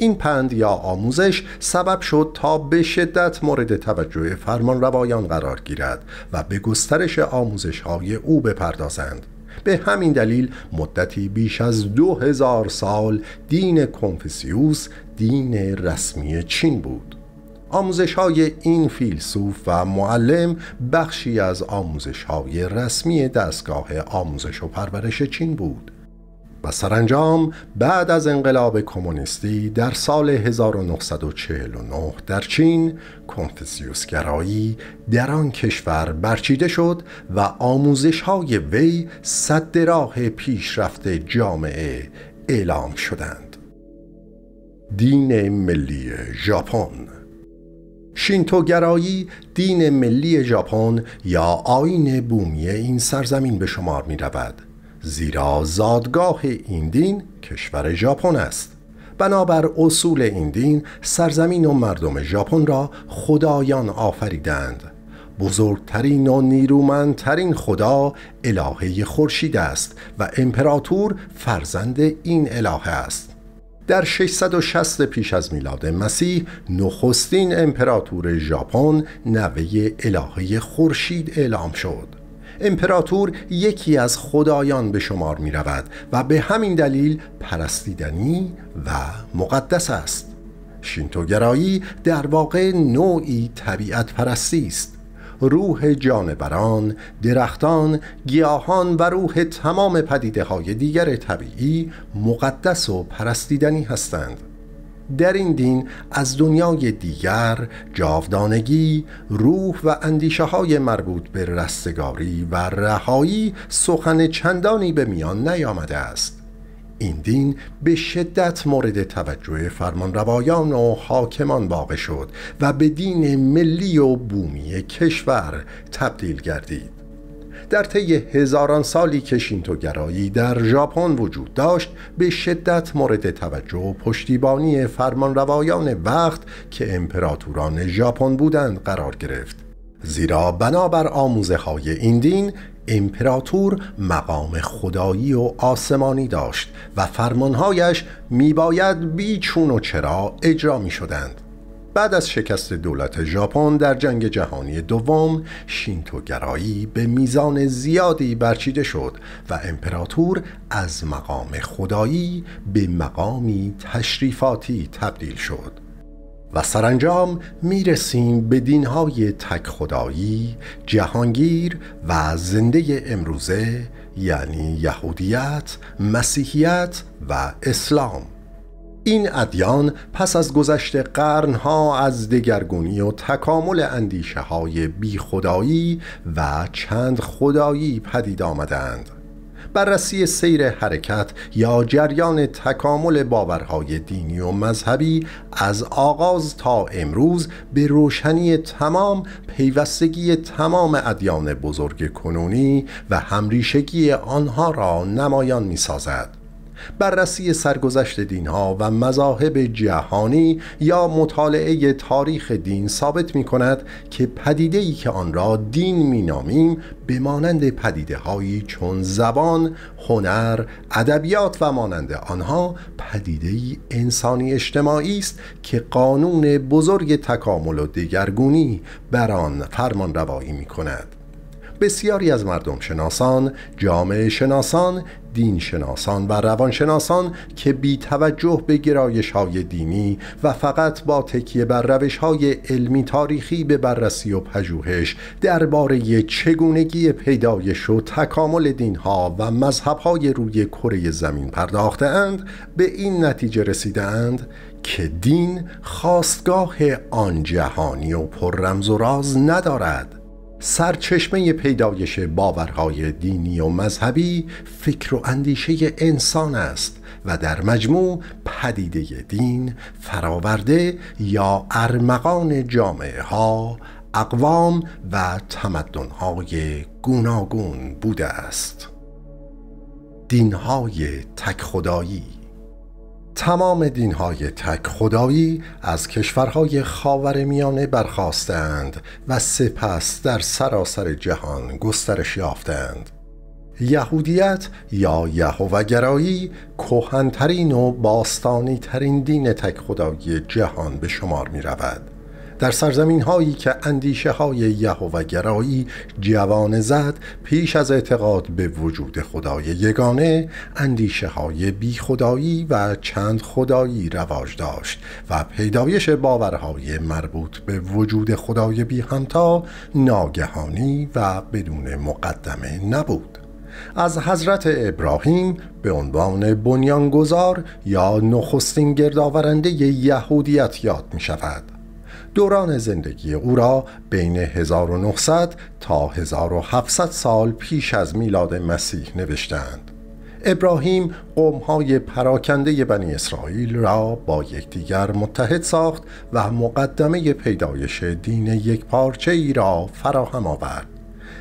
این پند یا آموزش سبب شد تا به شدت مورد توجه فرمان روایان قرار گیرد و به گسترش آموزش های او بپردازند به همین دلیل مدتی بیش از دو هزار سال دین کنفیسیوس دین رسمی چین بود آموزش های این فیلسوف و معلم بخشی از آموزش های رسمی دستگاه آموزش و پرورش چین بود و سرانجام بعد از انقلاب کمونیستی در سال 1949 در چین کنفوسیوس گرایی در آن کشور برچیده شد و آموزش های وی صد راه پیشرفت جامعه اعلام شدند دین ملی ژاپن شینتوگرایی دین ملی ژاپن یا آین بومی این سرزمین به شمار می رود زیرا زادگاه این دین کشور ژاپن است بنابر اصول این دین سرزمین و مردم ژاپن را خدایان آفریدند بزرگترین و نیرومندترین خدا الهه خورشید است و امپراتور فرزند این الهه است در 660 پیش از میلاد مسیح نخستین امپراتور ژاپن نوه الهه خورشید اعلام شد امپراتور یکی از خدایان به شمار می رود و به همین دلیل پرستیدنی و مقدس است شینتوگرایی در واقع نوعی طبیعت پرستی است روح جانوران، درختان، گیاهان و روح تمام پدیده های دیگر طبیعی مقدس و پرستیدنی هستند در این دین از دنیای دیگر جاودانگی روح و اندیشه های مربوط به رستگاری و رهایی سخن چندانی به میان نیامده است این دین به شدت مورد توجه فرمانروایان و حاکمان واقع شد و به دین ملی و بومی کشور تبدیل گردید در طی هزاران سالی که شینتوگرایی در ژاپن وجود داشت به شدت مورد توجه و پشتیبانی فرمانروایان وقت که امپراتوران ژاپن بودند قرار گرفت زیرا بنابر آموزه های این دین امپراتور مقام خدایی و آسمانی داشت و فرمانهایش میباید بیچون و چرا اجرا می شدند بعد از شکست دولت ژاپن در جنگ جهانی دوم شینتوگرایی به میزان زیادی برچیده شد و امپراتور از مقام خدایی به مقامی تشریفاتی تبدیل شد و سرانجام میرسیم به دینهای تک خدایی، جهانگیر و زنده امروزه یعنی یهودیت، مسیحیت و اسلام این ادیان پس از گذشت قرنها از دگرگونی و تکامل اندیشه های بی خدایی و چند خدایی پدید آمدند بررسی سیر حرکت یا جریان تکامل باورهای دینی و مذهبی از آغاز تا امروز به روشنی تمام پیوستگی تمام ادیان بزرگ کنونی و همریشگی آنها را نمایان می سازد. بررسی سرگذشت ها و مذاهب جهانی یا مطالعه تاریخ دین ثابت می کند که پدیده ای که آن را دین می نامیم به مانند پدیده هایی چون زبان، هنر، ادبیات و مانند آنها پدیده انسانی اجتماعی است که قانون بزرگ تکامل و دگرگونی بر آن فرمان روایی می کند. بسیاری از مردم شناسان، جامعه شناسان، دین شناسان و روانشناسان که بی توجه به گرایش های دینی و فقط با تکیه بر روش های علمی تاریخی به بررسی و پژوهش درباره چگونگی پیدایش و تکامل دین ها و مذهب های روی کره زمین پرداخته اند به این نتیجه رسیده اند که دین خواستگاه آن جهانی و پر رمز و راز ندارد سرچشمه پیدایش باورهای دینی و مذهبی فکر و اندیشه انسان است و در مجموع پدیده دین فراورده یا ارمغان جامعه ها اقوام و تمدنهای گوناگون بوده است دینهای تک خدایی تمام دینهای تک خدایی از کشورهای خاور میانه برخواستند و سپس در سراسر جهان گسترش یافتند یهودیت یا یهوهگرایی کوهندترین و باستانی ترین دین تک خدایی جهان به شمار می رود. در سرزمین هایی که اندیشه های و گرایی جوان زد پیش از اعتقاد به وجود خدای یگانه اندیشه های بی خدایی و چند خدایی رواج داشت و پیدایش باورهای مربوط به وجود خدای بی ناگهانی و بدون مقدمه نبود از حضرت ابراهیم به عنوان بنیانگذار یا نخستین گردآورنده یهودیت یاد می شود دوران زندگی او را بین 1900 تا 1700 سال پیش از میلاد مسیح نوشتند ابراهیم قومهای پراکنده بنی اسرائیل را با یکدیگر متحد ساخت و مقدمه پیدایش دین یک پارچه ای را فراهم آورد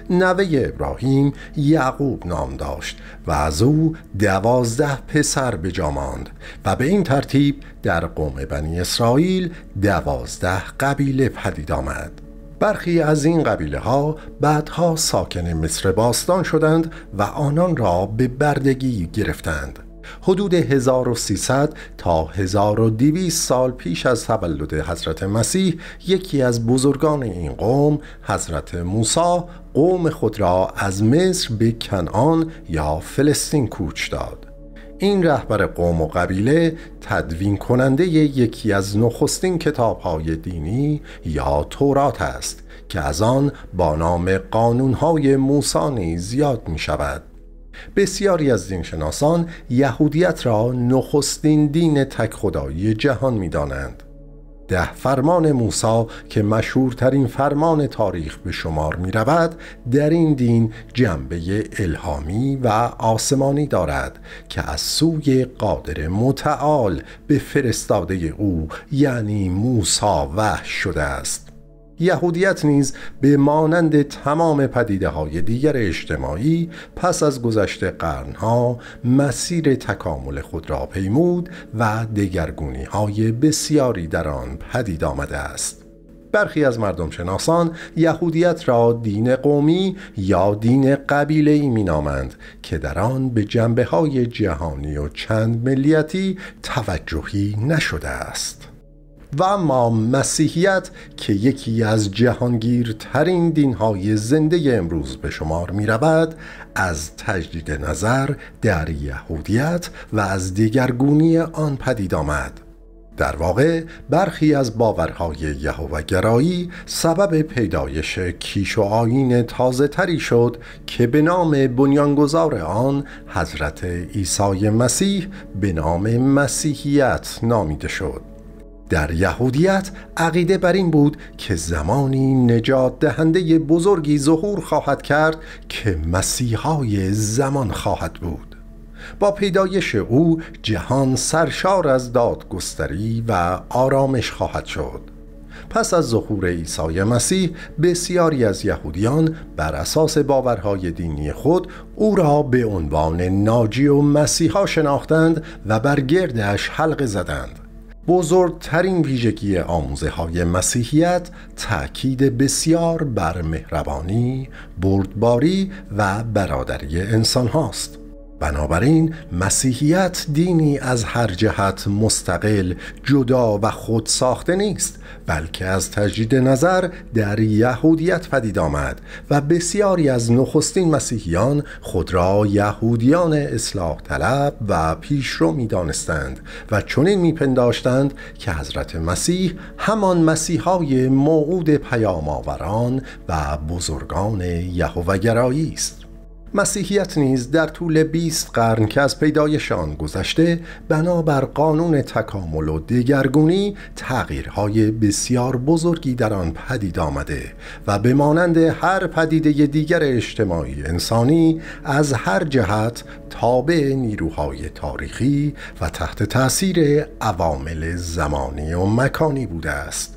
نوه ابراهیم یعقوب نام داشت و از او دوازده پسر به جا ماند و به این ترتیب در قوم بنی اسرائیل دوازده قبیله پدید آمد برخی از این قبیله ها بعدها ساکن مصر باستان شدند و آنان را به بردگی گرفتند حدود 1300 تا 1200 سال پیش از تولد حضرت مسیح یکی از بزرگان این قوم حضرت موسی قوم خود را از مصر به کنعان یا فلسطین کوچ داد این رهبر قوم و قبیله تدوین کننده یکی از نخستین های دینی یا تورات است که از آن با نام های موسی نیز یاد می شود بسیاری از دینشناسان یهودیت را نخستین دین تک خدایی جهان می دانند. ده فرمان موسا که مشهورترین فرمان تاریخ به شمار می رود در این دین جنبه الهامی و آسمانی دارد که از سوی قادر متعال به فرستاده او یعنی موسا وحش شده است یهودیت نیز به مانند تمام پدیده های دیگر اجتماعی پس از گذشت قرنها مسیر تکامل خود را پیمود و دگرگونی های بسیاری در آن پدید آمده است. برخی از مردم شناسان یهودیت را دین قومی یا دین قبیله ای می نامند که در آن به جنبه های جهانی و چند ملیتی توجهی نشده است. و اما مسیحیت که یکی از جهانگیرترین دینهای زنده امروز به شمار می رود از تجدید نظر در یهودیت و از دیگرگونی آن پدید آمد در واقع برخی از باورهای گرایی سبب پیدایش کیش و آیین تازه تری شد که به نام بنیانگذار آن حضرت عیسی مسیح به نام مسیحیت نامیده شد در یهودیت عقیده بر این بود که زمانی نجات دهنده بزرگی ظهور خواهد کرد که مسیحای زمان خواهد بود با پیدایش او جهان سرشار از دادگستری و آرامش خواهد شد پس از ظهور عیسی مسیح بسیاری از یهودیان بر اساس باورهای دینی خود او را به عنوان ناجی و مسیحا شناختند و بر گردش حلقه زدند بزرگترین ویژگی آموزه های مسیحیت تاکید بسیار بر مهربانی، بردباری و برادری انسان هاست. بنابراین مسیحیت دینی از هر جهت مستقل جدا و خود ساخته نیست بلکه از تجدید نظر در یهودیت پدید آمد و بسیاری از نخستین مسیحیان خود را یهودیان اصلاح طلب و پیشرو میدانستند و چنین پنداشتند که حضرت مسیح همان مسیحای موعود پیام و بزرگان یهوهگرایی است مسیحیت نیز در طول 20 قرن که از پیدایش آن گذشته بنابر قانون تکامل و دگرگونی تغییرهای بسیار بزرگی در آن پدید آمده و به مانند هر پدیده دیگر اجتماعی انسانی از هر جهت تابع نیروهای تاریخی و تحت تاثیر عوامل زمانی و مکانی بوده است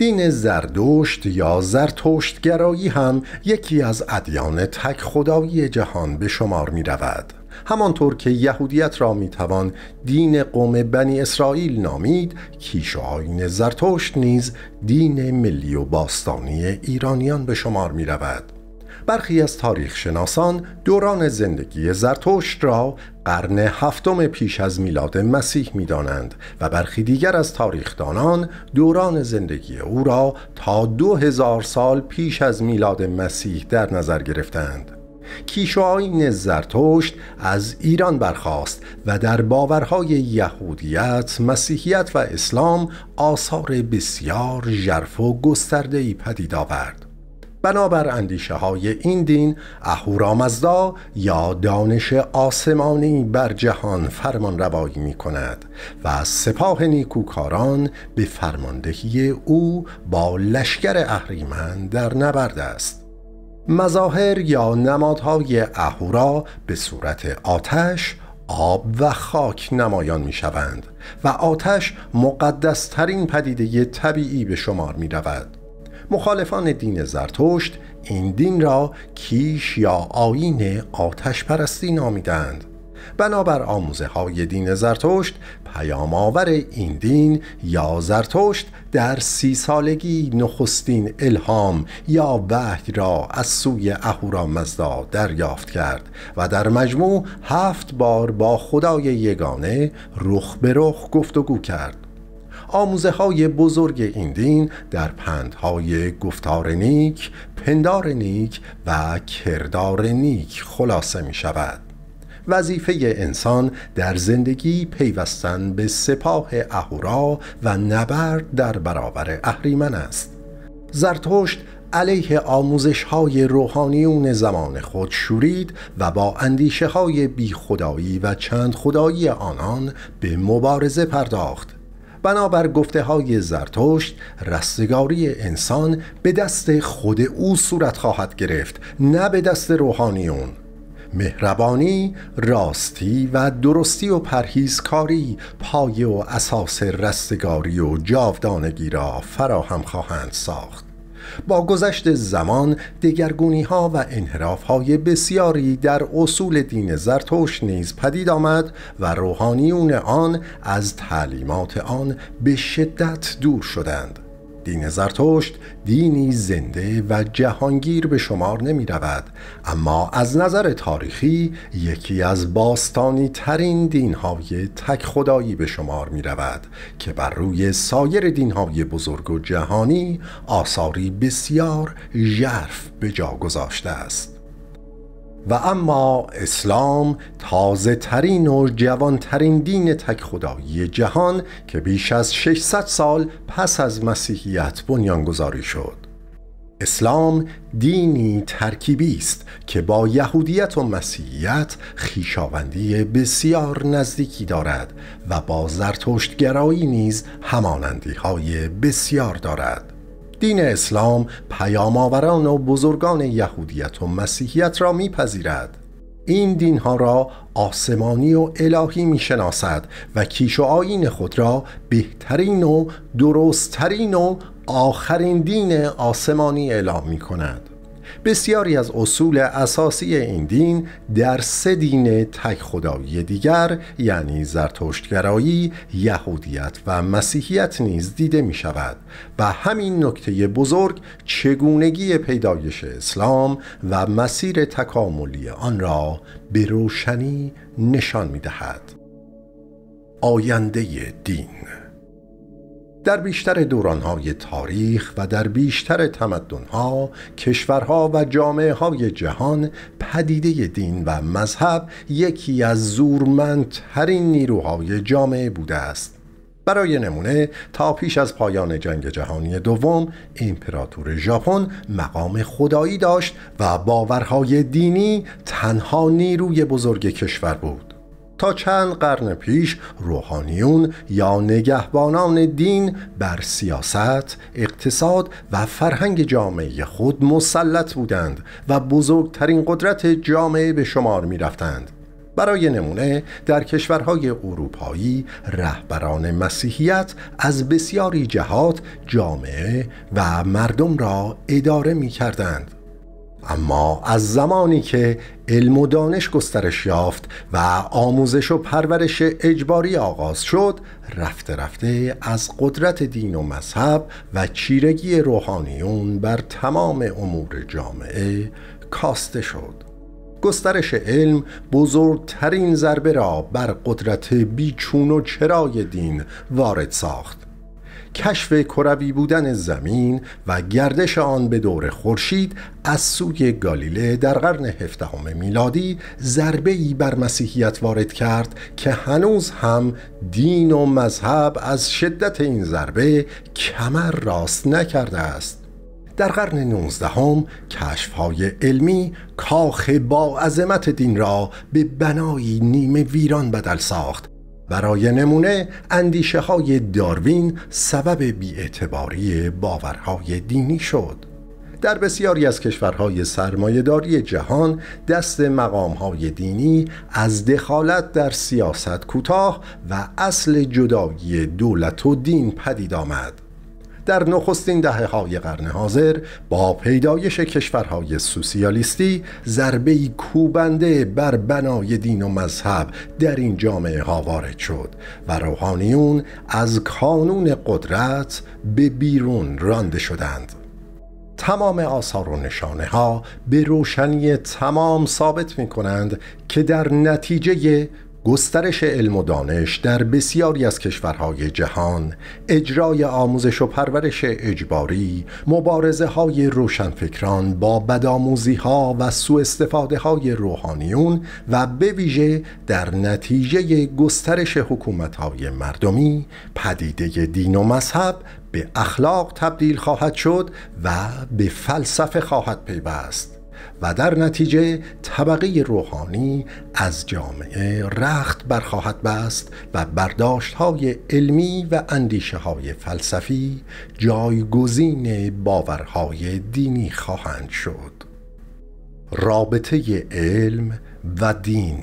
دین زردشت یا زرتشتگرایی هم یکی از ادیان تک خدایی جهان به شمار می رود. همانطور که یهودیت را می توان دین قوم بنی اسرائیل نامید کیش و آین زرتشت نیز دین ملی و باستانی ایرانیان به شمار می رود. برخی از تاریخ شناسان دوران زندگی زرتشت را قرن هفتم پیش از میلاد مسیح می و برخی دیگر از تاریخدانان دوران زندگی او را تا دو هزار سال پیش از میلاد مسیح در نظر گرفتند. کیشوهایین زرتشت از ایران برخاست و در باورهای یهودیت، مسیحیت و اسلام آثار بسیار ژرف و گسترده‌ای پدید آورد. بنابر اندیشه های این دین اهورامزدا یا دانش آسمانی بر جهان فرمان روایی می کند و سپاه نیکوکاران به فرماندهی او با لشکر اهریمن در نبرد است مظاهر یا نمادهای اهورا به صورت آتش آب و خاک نمایان می شوند و آتش مقدسترین پدیده طبیعی به شمار می رود مخالفان دین زرتشت این دین را کیش یا آین آتش پرستی نامیدند بنابر آموزه های دین زرتشت پیام آور این دین یا زرتشت در سی سالگی نخستین الهام یا وحی را از سوی مزدا دریافت کرد و در مجموع هفت بار با خدای یگانه رخ به رخ گفتگو کرد آموزه های بزرگ این دین در پندهای گفتار نیک، پندار نیک و کردار نیک خلاصه می شود. وظیفه انسان در زندگی پیوستن به سپاه اهورا و نبرد در برابر اهریمن است زرتشت علیه آموزش های روحانیون زمان خود شورید و با اندیشه های بی خدایی و چند خدایی آنان به مبارزه پرداخت بنابر گفته های زرتشت رستگاری انسان به دست خود او صورت خواهد گرفت نه به دست روحانیون مهربانی، راستی و درستی و پرهیزکاری پایه و اساس رستگاری و جاودانگی را فراهم خواهند ساخت با گذشت زمان دگرگونی ها و انحراف های بسیاری در اصول دین زرتوش نیز پدید آمد و روحانیون آن از تعلیمات آن به شدت دور شدند دین زرتشت دینی زنده و جهانگیر به شمار نمی رود اما از نظر تاریخی یکی از باستانی ترین دین های تک خدایی به شمار می رود که بر روی سایر دین های بزرگ و جهانی آثاری بسیار ژرف به جا گذاشته است و اما اسلام تازه ترین و ترین دین تک خدایی جهان که بیش از 600 سال پس از مسیحیت بنیان گذاری شد اسلام دینی ترکیبی است که با یهودیت و مسیحیت خیشاوندی بسیار نزدیکی دارد و با زرتشتگرایی نیز همانندی های بسیار دارد دین اسلام پیامآوران و بزرگان یهودیت و مسیحیت را میپذیرد این دین ها را آسمانی و الهی می و کیش و آین خود را بهترین و درستترین و آخرین دین آسمانی اعلام می بسیاری از اصول اساسی این دین در سه دین تک خدایی دیگر یعنی زرتشتگرایی، یهودیت و مسیحیت نیز دیده می شود و همین نکته بزرگ چگونگی پیدایش اسلام و مسیر تکاملی آن را به روشنی نشان می دهد. آینده دین در بیشتر دورانهای تاریخ و در بیشتر تمدنها، کشورها و جامعه های جهان پدیده دین و مذهب یکی از زورمندترین نیروهای جامعه بوده است. برای نمونه تا پیش از پایان جنگ جهانی دوم امپراتور ژاپن مقام خدایی داشت و باورهای دینی تنها نیروی بزرگ کشور بود تا چند قرن پیش روحانیون یا نگهبانان دین بر سیاست، اقتصاد و فرهنگ جامعه خود مسلط بودند و بزرگترین قدرت جامعه به شمار می رفتند. برای نمونه در کشورهای اروپایی رهبران مسیحیت از بسیاری جهات جامعه و مردم را اداره می کردند. اما از زمانی که علم و دانش گسترش یافت و آموزش و پرورش اجباری آغاز شد رفته رفته از قدرت دین و مذهب و چیرگی روحانیون بر تمام امور جامعه کاسته شد گسترش علم بزرگترین ضربه را بر قدرت بیچون و چرای دین وارد ساخت کشف کروی بودن زمین و گردش آن به دور خورشید از سوی گالیله در قرن هفدهم میلادی ضربه ای بر مسیحیت وارد کرد که هنوز هم دین و مذهب از شدت این ضربه کمر راست نکرده است در قرن 19 هم کشف های علمی کاخ با عظمت دین را به بنایی نیمه ویران بدل ساخت برای نمونه اندیشه های داروین سبب بیاعتباری باورهای دینی شد در بسیاری از کشورهای سرمایهداری جهان دست مقامهای دینی از دخالت در سیاست کوتاه و اصل جدایی دولت و دین پدید آمد در نخستین دهه های قرن حاضر با پیدایش کشورهای سوسیالیستی ضربه کوبنده بر بنای دین و مذهب در این جامعه ها وارد شد و روحانیون از کانون قدرت به بیرون رانده شدند تمام آثار و نشانه ها به روشنی تمام ثابت می کنند که در نتیجه گسترش علم و دانش در بسیاری از کشورهای جهان، اجرای آموزش و پرورش اجباری، مبارزه های روشنفکران با بدآموزی ها و سوء استفاده های روحانیون و به ویژه در نتیجه گسترش حکومت های مردمی، پدیده دین و مذهب به اخلاق تبدیل خواهد شد و به فلسفه خواهد پیوست. و در نتیجه طبقه روحانی از جامعه رخت برخواهد بست و برداشت های علمی و اندیشه های فلسفی جایگزین باورهای دینی خواهند شد رابطه علم و دین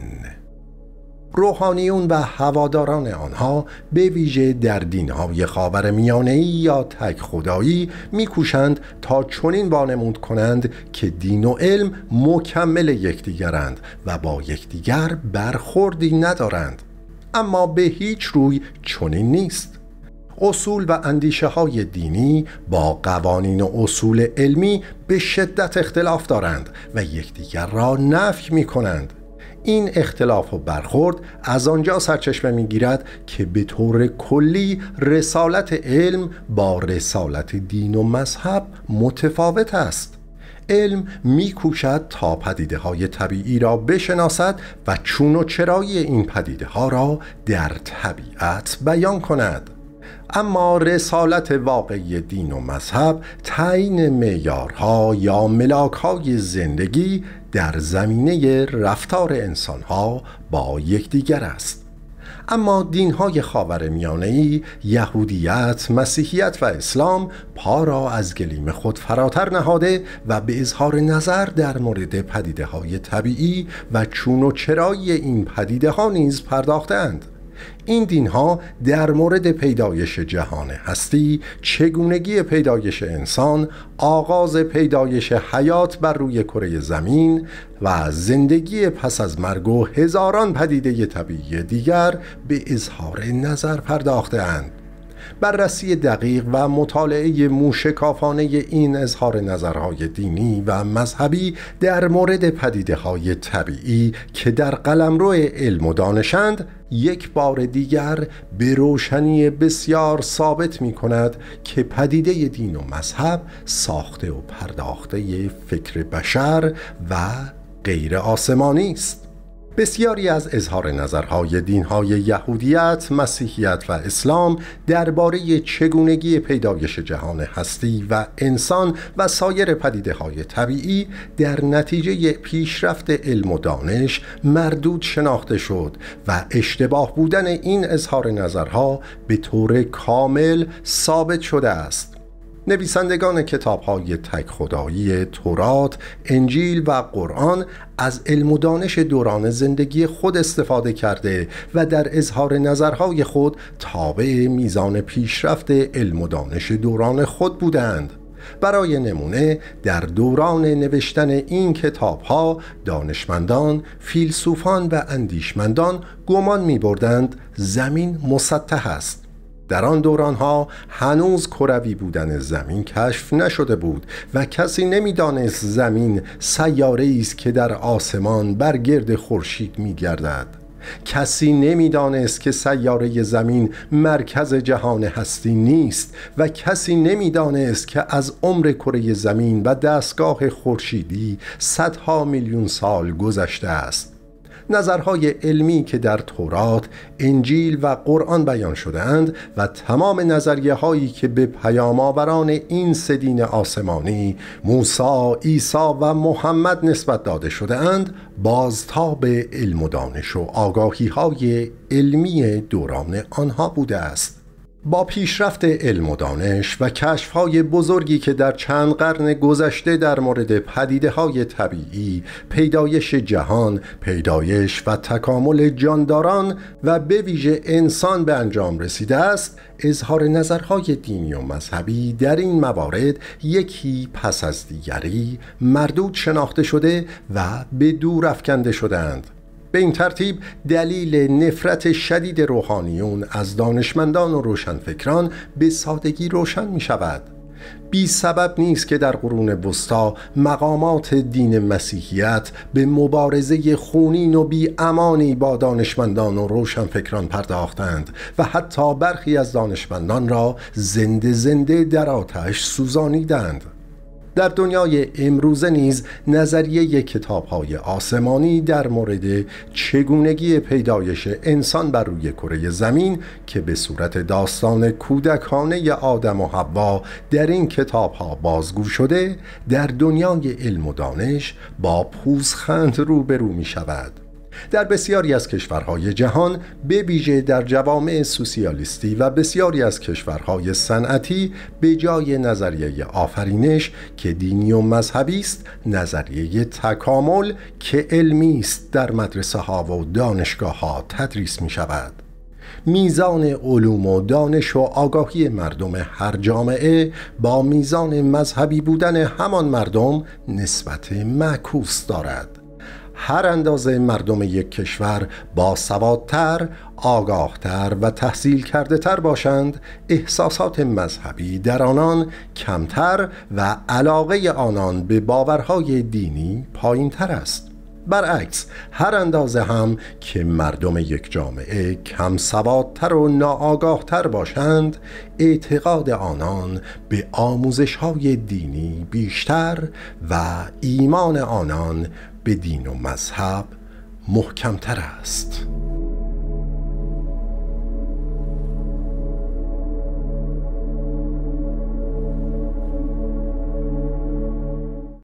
روحانیون و هواداران آنها به ویژه در دینهای خاور یا تک خدایی میکوشند تا چنین وانمود کنند که دین و علم مکمل یکدیگرند و با یکدیگر برخوردی ندارند اما به هیچ روی چنین نیست اصول و اندیشه های دینی با قوانین و اصول علمی به شدت اختلاف دارند و یکدیگر را نفی می کنند این اختلاف و برخورد از آنجا سرچشمه میگیرد که به طور کلی رسالت علم با رسالت دین و مذهب متفاوت است علم میکوشد تا پدیده های طبیعی را بشناسد و چون و چرایی این پدیده ها را در طبیعت بیان کند اما رسالت واقعی دین و مذهب تعیین معیارها یا های زندگی در زمینه رفتار انسانها با یکدیگر است اما دین های خاور ای، یهودیت، مسیحیت و اسلام پا را از گلیم خود فراتر نهاده و به اظهار نظر در مورد پدیده های طبیعی و چون و چرایی این پدیده ها نیز پرداختند این دین ها در مورد پیدایش جهان هستی چگونگی پیدایش انسان آغاز پیدایش حیات بر روی کره زمین و زندگی پس از مرگ و هزاران پدیده طبیعی دیگر به اظهار نظر پرداخته اند بررسی دقیق و مطالعه موشکافانه این اظهار نظرهای دینی و مذهبی در مورد پدیده های طبیعی که در قلمرو علم و دانشند یک بار دیگر به روشنی بسیار ثابت می کند که پدیده دین و مذهب ساخته و پرداخته فکر بشر و غیر آسمانی است بسیاری از اظهار نظرهای دینهای یهودیت، مسیحیت و اسلام درباره چگونگی پیدایش جهان هستی و انسان و سایر پدیده های طبیعی در نتیجه پیشرفت علم و دانش مردود شناخته شد و اشتباه بودن این اظهار نظرها به طور کامل ثابت شده است نویسندگان کتاب های تک خدایی تورات، انجیل و قرآن از علم و دانش دوران زندگی خود استفاده کرده و در اظهار نظرهای خود تابع میزان پیشرفت علم و دانش دوران خود بودند. برای نمونه در دوران نوشتن این کتاب ها دانشمندان، فیلسوفان و اندیشمندان گمان می بردند زمین مسطح است در آن دوران ها هنوز کروی بودن زمین کشف نشده بود و کسی نمیدانست زمین سیاره است که در آسمان بر گرد خورشید گردد کسی نمیدانست که سیاره زمین مرکز جهان هستی نیست و کسی نمیدانست که از عمر کره زمین و دستگاه خورشیدی صدها میلیون سال گذشته است نظرهای علمی که در تورات، انجیل و قرآن بیان شده اند و تمام نظریه هایی که به پیامآوران این سدین آسمانی موسی، عیسی و محمد نسبت داده شده اند بازتاب علم و دانش و آگاهی های علمی دوران آنها بوده است با پیشرفت علم و دانش و های بزرگی که در چند قرن گذشته در مورد پدیده های طبیعی، پیدایش جهان، پیدایش و تکامل جانداران و به ویژه انسان به انجام رسیده است، اظهار نظرهای دینی و مذهبی در این موارد یکی پس از دیگری مردود شناخته شده و به دور افکنده شدند. به این ترتیب دلیل نفرت شدید روحانیون از دانشمندان و روشنفکران به سادگی روشن می شود بی سبب نیست که در قرون وسطا مقامات دین مسیحیت به مبارزه خونین و بی امانی با دانشمندان و روشنفکران پرداختند و حتی برخی از دانشمندان را زنده زنده در آتش سوزانیدند در دنیای امروزه نیز نظریه های آسمانی در مورد چگونگی پیدایش انسان بر روی کره زمین که به صورت داستان کودکانه آدم و حوا در این ها بازگو شده در دنیای علم و دانش با پوزخند روبرو می شود در بسیاری از کشورهای جهان به ویژه در جوامع سوسیالیستی و بسیاری از کشورهای صنعتی به جای نظریه آفرینش که دینی و مذهبی است نظریه تکامل که علمی است در مدرسه ها و دانشگاه ها تدریس می شود میزان علوم و دانش و آگاهی مردم هر جامعه با میزان مذهبی بودن همان مردم نسبت معکوس دارد هر اندازه مردم یک کشور با سوادتر، آگاهتر و تحصیل کرده تر باشند احساسات مذهبی در آنان کمتر و علاقه آنان به باورهای دینی پایین تر است برعکس هر اندازه هم که مردم یک جامعه کم سوادتر و ناآگاهتر باشند اعتقاد آنان به آموزش های دینی بیشتر و ایمان آنان به دین و مذهب محکمتر است